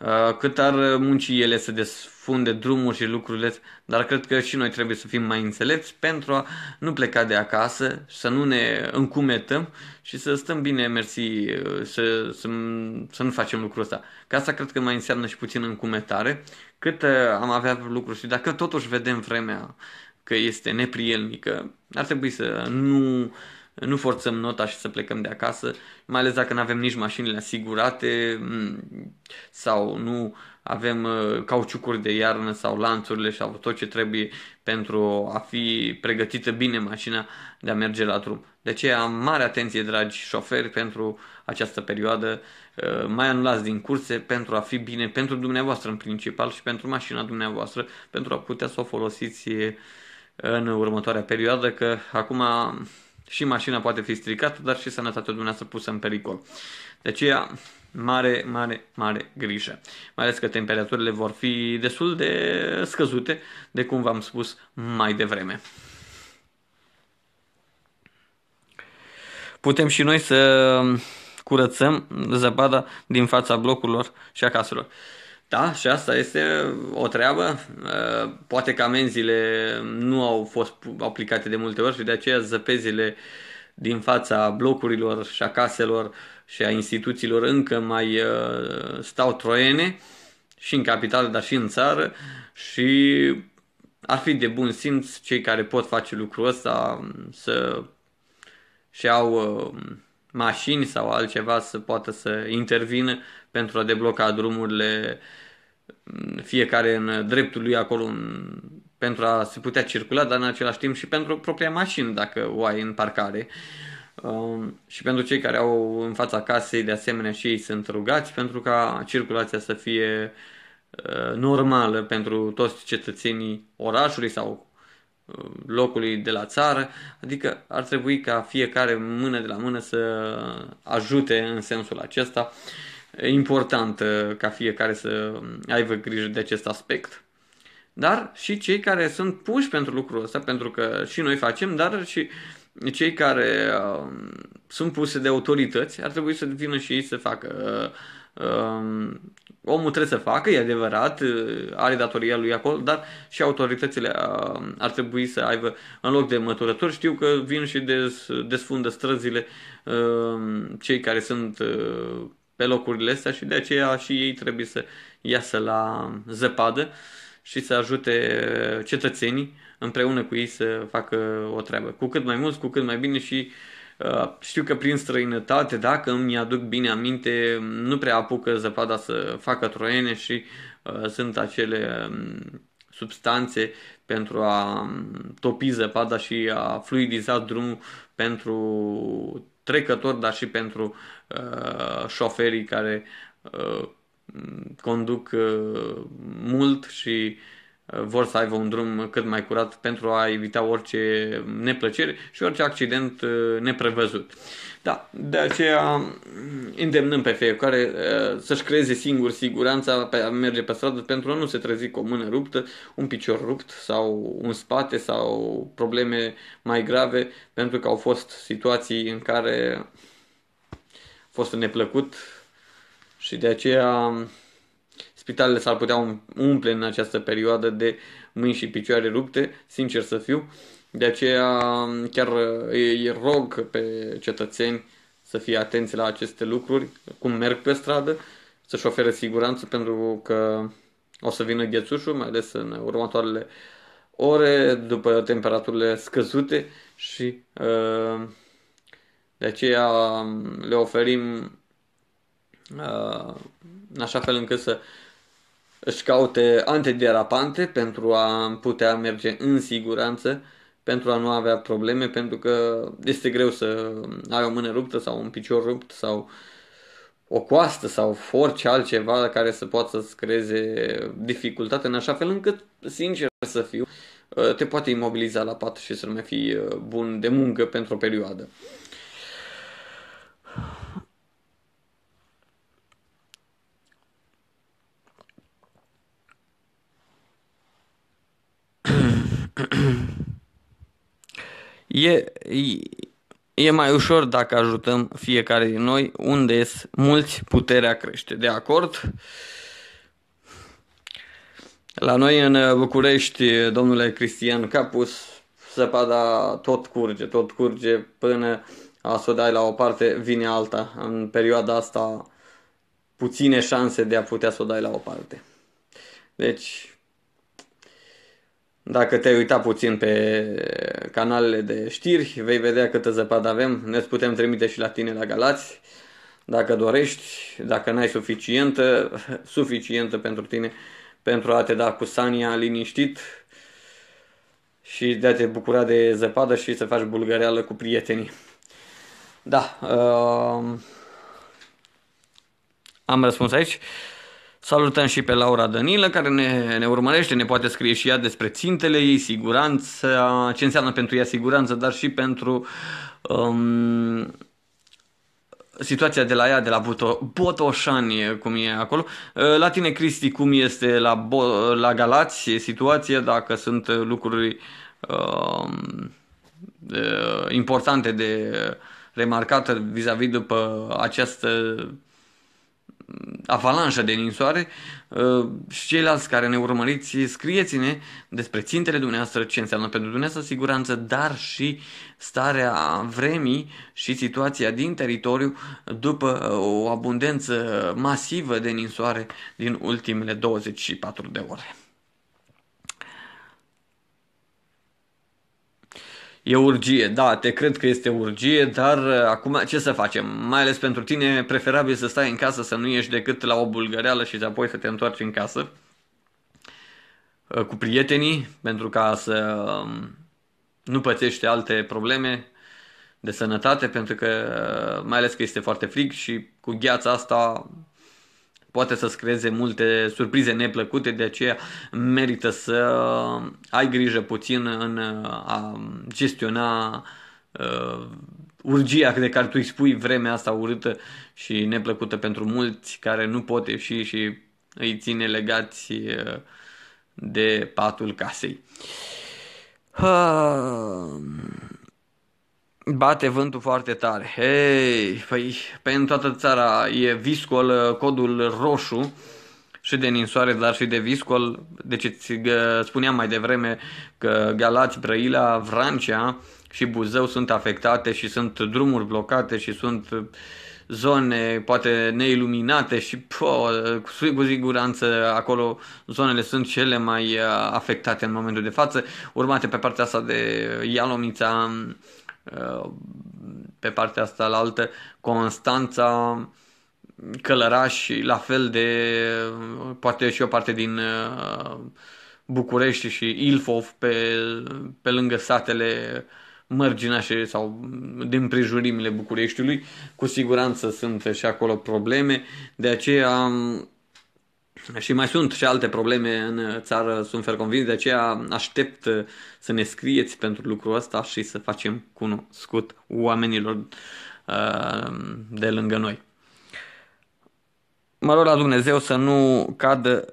Uh, cât ar munci ele să desfunde drumuri și lucrurile, dar cred că și noi trebuie să fim mai înțelepți pentru a nu pleca de acasă, să nu ne încumetăm și să stăm bine, mersi, uh, să, să, să nu facem lucrul ăsta. Că asta cred că mai înseamnă și puțin încumetare, cât uh, am avea lucruri și dacă totuși vedem vremea că este neprielnică, ar trebui să nu nu forțăm nota și să plecăm de acasă, mai ales dacă nu avem nici mașinile asigurate mm, sau nu avem uh, cauciucuri de iarnă sau lanțurile sau tot ce trebuie pentru a fi pregătită bine mașina de a merge la drum. De aceea am mare atenție, dragi șoferi, pentru această perioadă. Uh, mai anulați din curse pentru a fi bine pentru dumneavoastră în principal și pentru mașina dumneavoastră, pentru a putea să o folosiți uh, în următoarea perioadă, că acum și mașina poate fi stricată, dar și sănătatea dumneavoastră pusă în pericol. De aceea, mare, mare, mare grijă. Mai ales că temperaturile vor fi destul de scăzute, de cum v-am spus mai devreme. Putem și noi să curățăm zăpada din fața blocurilor și a caselor. Da, și asta este o treabă. Ă, poate că amenziile nu au fost aplicate de multe ori și de aceea zăpezile din fața blocurilor și a caselor și a instituțiilor încă mai ă, stau troiene și în capitală, dar și în țară și ar fi de bun simț cei care pot face lucrul ăsta să și au ă, mașini sau altceva să poată să intervină pentru a debloca drumurile mm, fiecare în dreptul lui acolo în, mm, pentru a se putea circula, dar în același timp și pentru propria mașină dacă o ai în parcare. Um, și pentru cei care au în fața casei, de asemenea, și ei sunt rugați pentru ca circulația să fie uh, normală pentru toți cetățenii orașului sau uh, locului de la țară, adică ar trebui ca fiecare mână de la mână să ajute în sensul acesta uh, important ca fiecare să aibă grijă de acest aspect. Dar și cei care sunt puși pentru lucrul ăsta, pentru că și noi facem, dar și cei care uh, sunt puse de autorități ar trebui să vină și ei să facă. Uh, omul trebuie să facă, e adevărat, uh, are datoria lui acolo, dar și autoritățile uh, ar trebui să aibă, în loc de măturători, știu că vin și des, desfundă străzile uh, cei care sunt uh, pe locurile astea și de aceea și ei trebuie să iasă la zăpadă și să ajute cetățenii împreună cu ei să facă o treabă. Cu cât mai mult cu cât mai bine și uh, știu că prin străinătate, dacă îmi aduc bine aminte, nu prea apucă zăpada să facă troiene și uh, sunt acele um, substanțe pentru a um, topi zăpada și a fluidiza drumul pentru trecători, dar și pentru uh, șoferii care uh, conduc uh, mult și vor să aibă un drum cât mai curat pentru a evita orice neplăcere și orice accident uh, neprevăzut. Da, de aceea mm, îndemnăm pe fiecare uh, să-și creeze singur siguranța pe a merge pe stradă pentru a nu se trezi cu o mână ruptă, un picior rupt sau un spate sau probleme mai grave pentru că au fost situații în care a fost neplăcut și de aceea Spitalele s-ar putea um-, umple în această perioadă de mâini și picioare rupte, sincer să fiu. De aceea um, chiar îi rog pe cetățeni să fie atenți la aceste lucruri, cum merg pe stradă, să-și ofere siguranță pentru că o să vină ghețușul, mai ales în următoarele ore, după temperaturile scăzute și uh, de aceea um, le oferim uh, în așa fel încât să își caute antiderapante pentru a putea merge în siguranță, pentru a nu avea probleme, pentru că este greu să ai o mână ruptă sau un picior rupt sau o coastă sau orice altceva care să poată să-ți creeze dificultate în așa fel încât, sincer să fiu, te poate imobiliza la pat și să nu mai fii uh, bun de muncă pentru o perioadă. e, e mai ușor dacă ajutăm fiecare din noi, unde mulți puterea crește. De acord? La noi în București, domnule Cristian Capus, săpada tot curge, tot curge până a să o dai la o parte, vine alta. În perioada asta puține șanse de a putea să o dai la o parte. Deci, dacă te-ai uitat puțin pe canalele de știri, vei vedea câtă zăpadă avem. Ne putem trimite și la tine la Galați, dacă dorești, dacă n-ai suficientă, suficientă pentru tine, pentru a te da cu Sania liniștit și de a te bucura de zăpadă și să faci bulgăreală cu prietenii. Da, uh, am răspuns aici. Salutăm și pe Laura Danilă care ne, ne urmărește, ne poate scrie și ea despre țintele ei, siguranță, ce înseamnă pentru ea siguranță, dar și pentru um, situația de la ea, de la Buto, Botoșani, cum e acolo. Uh, la tine, Cristi, cum este la, Bo, la Galați situația, dacă sunt lucruri um, uh, importante de remarcat vis-a-vis după această avalanșa de ninsoare uh, și ceilalți care ne urmăriți, scrieți-ne despre țintele dumneavoastră, ce înseamnă pentru dumneavoastră siguranță, dar și starea vremii și situația din teritoriu după uh, o abundență masivă de ninsoare din ultimele 24 de ore. E urgie, da, te cred că este urgie, dar uh, acum ce să facem? Mai ales pentru tine, preferabil să stai în casă, să nu ieși decât la o bulgăreală și apoi să te întorci în casă uh, cu prietenii, pentru ca să um, nu pățești alte probleme de sănătate, pentru că uh, mai ales că este foarte frig și cu gheața asta poate să-ți creeze multe surprize neplăcute, de aceea merită să ai grijă puțin în a gestiona uh, urgia de care tu îi spui vremea asta urâtă și neplăcută pentru mulți care nu pot ieși și îi ține legați ă, de patul casei. Hmm. Bate vântul foarte tare. Hei, păi, pentru toată țara e viscol, uh, codul roșu și de ninsoare, dar și de viscol. Deci îți uh, spuneam mai devreme că Galați, Brăila, Vrancea și Buzău sunt afectate și sunt drumuri blocate și sunt uh, zone poate neiluminate și pă, cu siguranță acolo zonele sunt cele mai afectate în momentul de față, urmate pe partea asta de Ialomița, pe partea asta la altă, Constanța, Călăraș, la fel de, poate și o parte din uh, București și Ilfov pe, pe lângă satele mărginașe sau din prejurimile Bucureștiului, cu siguranță sunt și acolo probleme, de aceea și mai sunt și alte probleme în uh, țară, sunt fer convins, de aceea aștept uh, să ne scrieți pentru lucrul ăsta și să facem cunoscut oamenilor uh, de lângă noi. Mă rog la Dumnezeu să nu cadă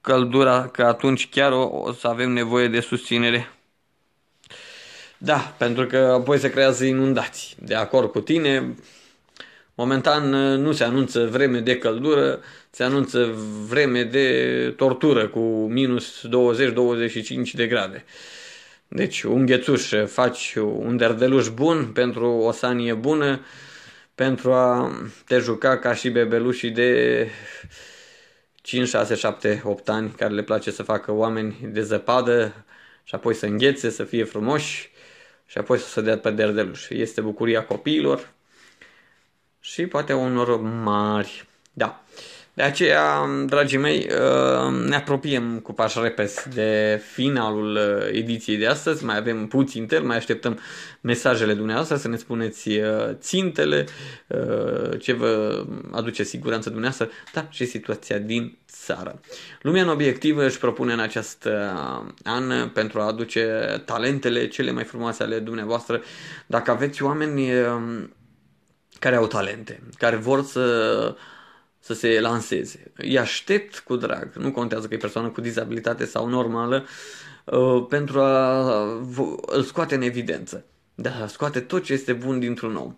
căldura, că atunci chiar o, o să avem nevoie de susținere. Da, pentru că apoi se creează inundații. De acord cu tine, momentan nu se anunță vreme de căldură, se anunță vreme de tortură cu minus 20-25 de grade. Deci un ghețuș, faci un derdeluș bun pentru o sanie bună, pentru a te juca ca și bebelușii de 5, 6, 7, 8 ani care le place să facă oameni de zăpadă și apoi să înghețe, să fie frumoși și apoi să se dea pe derdeluș. Este bucuria copiilor și poate unor mari. Da. De aceea, dragii mei, uh, ne apropiem cu pași repes de finalul uh, ediției de astăzi. Mai avem puțin tel, mai așteptăm mesajele dumneavoastră să ne spuneți uh, țintele, ce vă aduce siguranță dumneavoastră, dar și situația din țară. Lumea în obiectiv își propune în acest an pentru a aduce talentele cele mai frumoase ale dumneavoastră. Dacă aveți oameni care au talente, care vor să să se lanseze. Îi aștept cu drag, nu contează că e persoană cu dizabilitate sau normală, uh, pentru a îl scoate în evidență. Dar scoate tot ce este bun dintr-un om.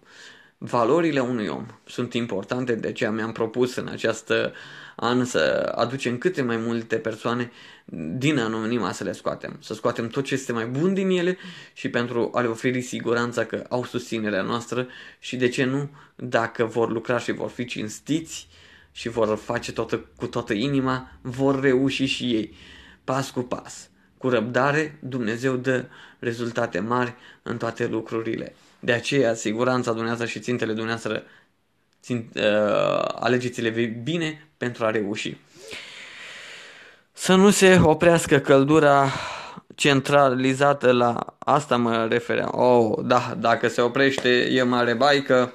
Valorile unui om sunt importante, de aceea mi-am propus în această an să aducem câte mai multe persoane din anonima să le scoatem, să scoatem tot ce este mai bun din ele și pentru a le oferi siguranța că au susținerea noastră și de ce nu, dacă vor lucra și vor fi cinstiți, uh, și vor face toată, cu toată inima, vor reuși și ei, pas cu pas. Cu răbdare, Dumnezeu dă rezultate mari în toate lucrurile. De aceea, siguranța dumneavoastră și țintele dumneavoastră țint, uh, alegeți-le bine pentru a reuși. Să nu se oprească căldura centralizată la asta mă refeream. Oh, da, dacă se oprește e mare baică.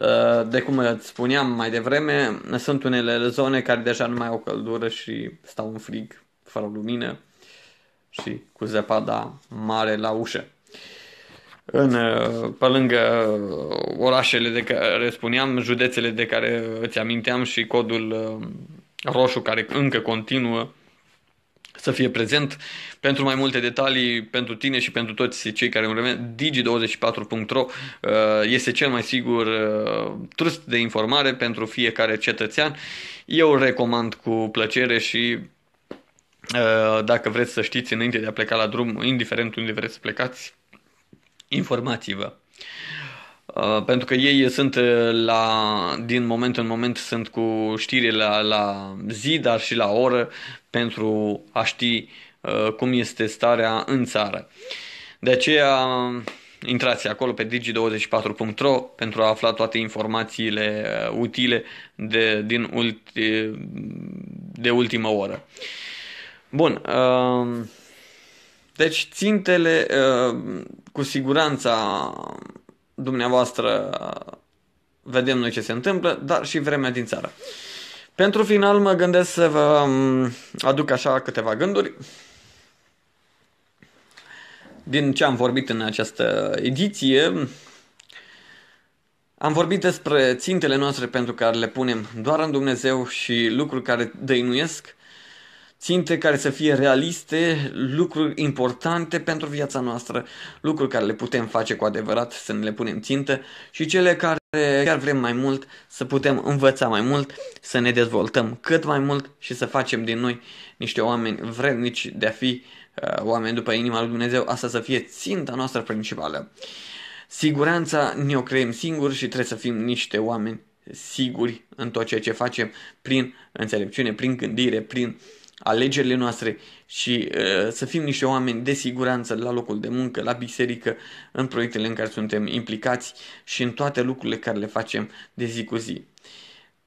Uh, de cum îți spuneam mai devreme, sunt unele zone care deja nu mai au căldură și stau în frig, fără lumină și cu zăpada mare la ușă. În, uh, pe lângă orașele de care spuneam, județele de care îți aminteam și codul uh, roșu care încă continuă să fie prezent, pentru mai multe detalii, pentru tine și pentru toți cei care urmăresc, digi24.ro uh, este cel mai sigur uh, trust de informare pentru fiecare cetățean. Eu îl recomand cu plăcere și uh, dacă vreți să știți înainte de a pleca la drum, indiferent unde vreți să plecați, informați-vă. Pentru că ei sunt la, din moment în moment sunt cu știri la, la zi, dar și la oră pentru a ști uh, Uh, cum este starea în țară. De aceea um, intrați acolo pe digi24.ro pentru a afla toate informațiile uh, utile de, din ulti, de ultimă oră. Bun, um, deci țintele uh, cu siguranța dumneavoastră vedem noi ce se întâmplă, dar și vremea din țară. Pentru final mă gândesc să vă um, aduc așa câteva gânduri din ce am vorbit în această ediție, am vorbit despre țintele noastre pentru care le punem doar în Dumnezeu și lucruri care dăinuiesc, ținte care să fie realiste, lucruri importante pentru viața noastră, lucruri care le putem face cu adevărat, să ne le punem țintă și cele care chiar vrem mai mult, să putem învăța mai mult, să ne dezvoltăm cât mai mult și să facem din noi niște oameni vrednici de a fi Uh, oameni după inima lui Dumnezeu, asta să fie ținta noastră principală. Siguranța ne o creăm singuri și trebuie să fim niște oameni siguri în tot ceea ce facem prin înțelepciune, prin gândire, prin alegerile noastre și uh, să fim niște oameni de siguranță la locul de muncă, la biserică, în proiectele în care suntem implicați și în toate lucrurile care le facem de zi cu zi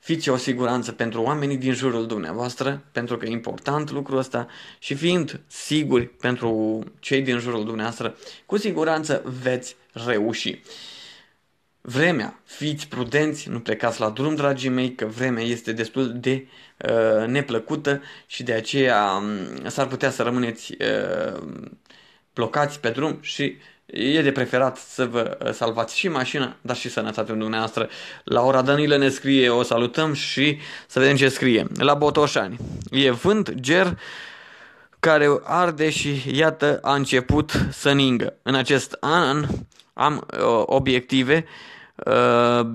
fiți o siguranță pentru oamenii din jurul dumneavoastră, pentru că e important lucrul ăsta și fiind siguri pentru cei din jurul dumneavoastră, cu siguranță veți reuși. Vremea, fiți prudenți, nu plecați la drum, dragii mei, că vremea este destul de uh, neplăcută și de aceea um, s-ar putea să rămâneți uh, blocați pe drum și e de preferat să vă uh, salvați și mașina, dar și sănătatea dumneavoastră. Laura Danilă ne scrie, o salutăm și să vedem ce scrie. La Botoșani e vânt, ger, care arde și iată a început să ningă. În acest an am uh, obiective, uh,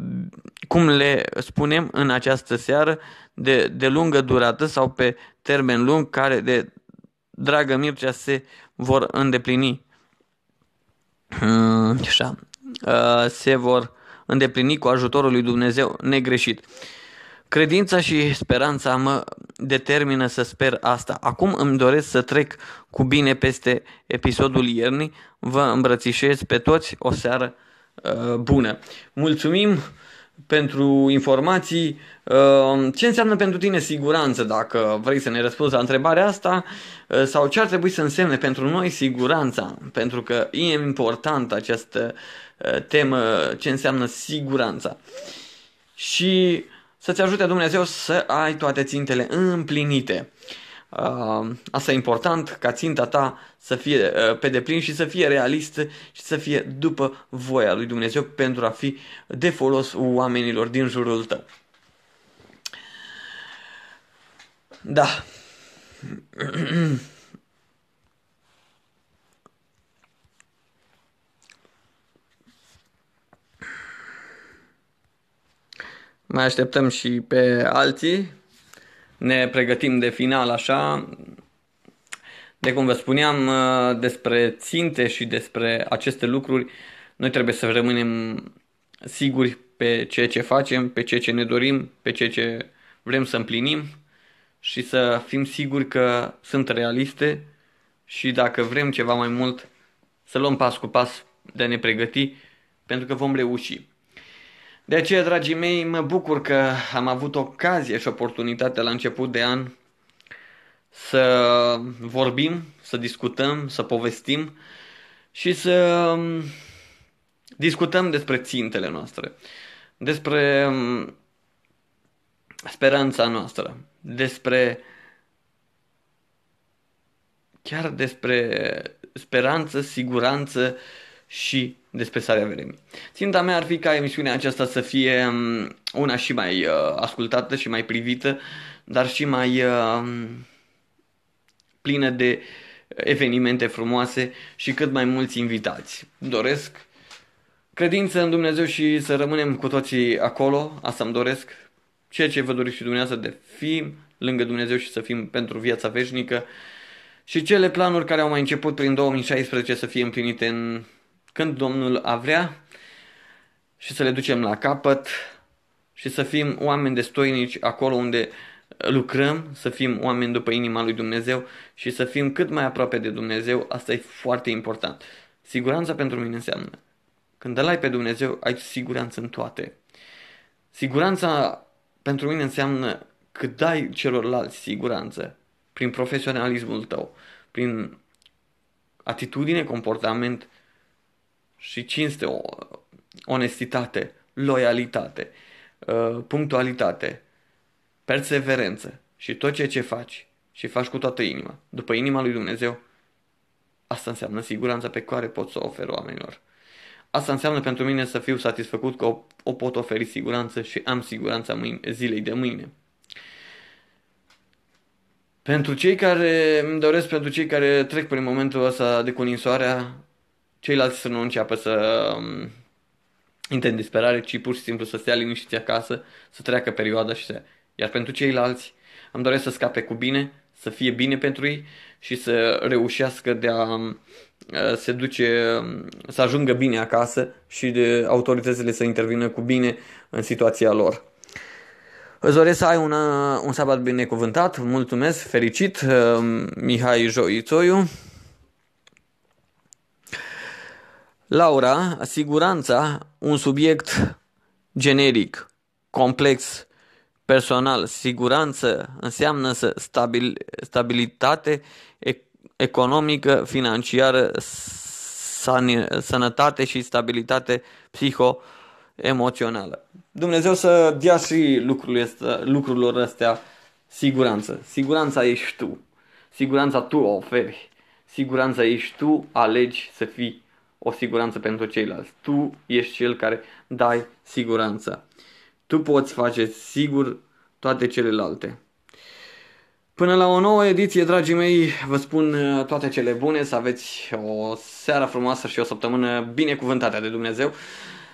cum le spunem în această seară, de, de lungă durată sau pe termen lung, care de dragă Mircea se vor îndeplini. Hm, așa, ă, se vor îndeplini cu ajutorul lui Dumnezeu negreșit. Credința și speranța mă determină să sper asta. Acum îmi doresc să trec cu bine peste episodul iernii. Vă îmbrățișez pe toți o seară uh, bună. Mulțumim! pentru informații. Uh, ce înseamnă pentru tine siguranță, dacă vrei să ne răspunzi la întrebarea asta, uh, sau ce ar trebui să însemne pentru noi siguranța, pentru că e important această uh, temă, ce înseamnă siguranța. Și să-ți ajute Dumnezeu să ai toate țintele împlinite. Asta e important ca ținta ta să fie ă, pe deplin și să fie realistă și să fie după voia lui Dumnezeu pentru a fi de folos oamenilor din jurul tău. Da. Mai așteptăm și pe alții ne pregătim de final așa. De cum vă spuneam uh, despre ținte și despre aceste lucruri, noi trebuie să rămânem siguri pe ceea ce facem, pe ceea ce ne dorim, pe ceea ce vrem să împlinim și să fim siguri că sunt realiste și dacă vrem ceva mai mult, să luăm pas cu pas de a ne pregăti pentru că vom reuși. De aceea, dragii mei, mă bucur că am avut ocazie și oportunitatea la început de an să vorbim, să discutăm, să povestim și să mm, discutăm despre țintele noastre, despre mm, speranța noastră, despre chiar despre speranță, siguranță și despre sarea vremii. Ținta mea ar fi ca emisiunea aceasta să fie mm, una și mai uh, ascultată și mai privită, dar și mai uh, plină de evenimente frumoase și cât mai mulți invitați. Doresc credință în Dumnezeu și să rămânem cu toții acolo, asta îmi doresc, ceea ce vă doriți și dumneavoastră de fi lângă Dumnezeu și să fim pentru viața veșnică și cele planuri care au mai început prin 2016 să fie împlinite în când Domnul a vrea și să le ducem la capăt și să fim oameni destoinici acolo unde lucrăm, să fim oameni după inima lui Dumnezeu și să fim cât mai aproape de Dumnezeu, asta e foarte important. Siguranța pentru mine înseamnă când îl ai pe Dumnezeu, ai siguranță în toate. Siguranța pentru mine înseamnă că dai celorlalți siguranță prin profesionalismul tău, prin atitudine, comportament și cinste, onestitate, loialitate, uh, punctualitate, perseverență și tot ceea ce faci și faci cu toată inima, după inima lui Dumnezeu, asta înseamnă siguranța pe care pot să o ofer oamenilor. Asta înseamnă pentru mine să fiu satisfăcut că o, o pot oferi siguranță și am siguranța mâine, zilei de mâine. Pentru cei care îmi doresc, pentru cei care trec prin momentul ăsta de cuninsoarea, ceilalți să nu înceapă să um, intre în disperare, ci pur și simplu să stea liniștiți acasă, să treacă perioada și să... Iar pentru ceilalți, am doresc să scape cu bine, să fie bine pentru ei și să reușească de a um, se duce, um, să ajungă bine acasă și de autoritățile să intervină cu bine în situația lor. Îți doresc să ai un, uh, un sabat binecuvântat, mulțumesc, fericit, uh, Mihai Joițoiu. Laura, siguranța, un subiect generic, complex, personal. Siguranță înseamnă să stabil, stabilitate economică, financiară, san, sănătate și stabilitate psihoemoțională. Dumnezeu să dea și lucrurilor astea siguranță. Siguranța ești tu. Siguranța tu o oferi. Siguranța ești tu, alegi să fii o siguranță pentru ceilalți. Tu ești cel care dai siguranța. Tu poți face sigur toate celelalte. Până la o nouă ediție, dragii mei, vă spun uh, toate cele bune, să aveți o seară frumoasă și o săptămână binecuvântată de Dumnezeu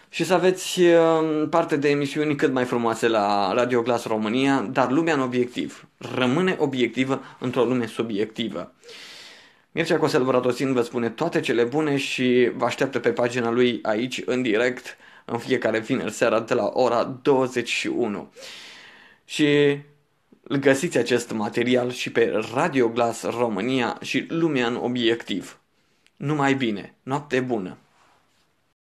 și să aveți uh, parte de emisiuni cât mai frumoase la Radio Glas România, dar lumea în obiectiv. Rămâne obiectivă într-o lume subiectivă. Mircea Cosel Vratosin vă spune toate cele bune și vă așteaptă pe pagina lui aici în direct în fiecare vineri seara de la ora 21. Și găsiți acest material și pe Radio Glas România și Lumea în Obiectiv. Numai bine, noapte bună!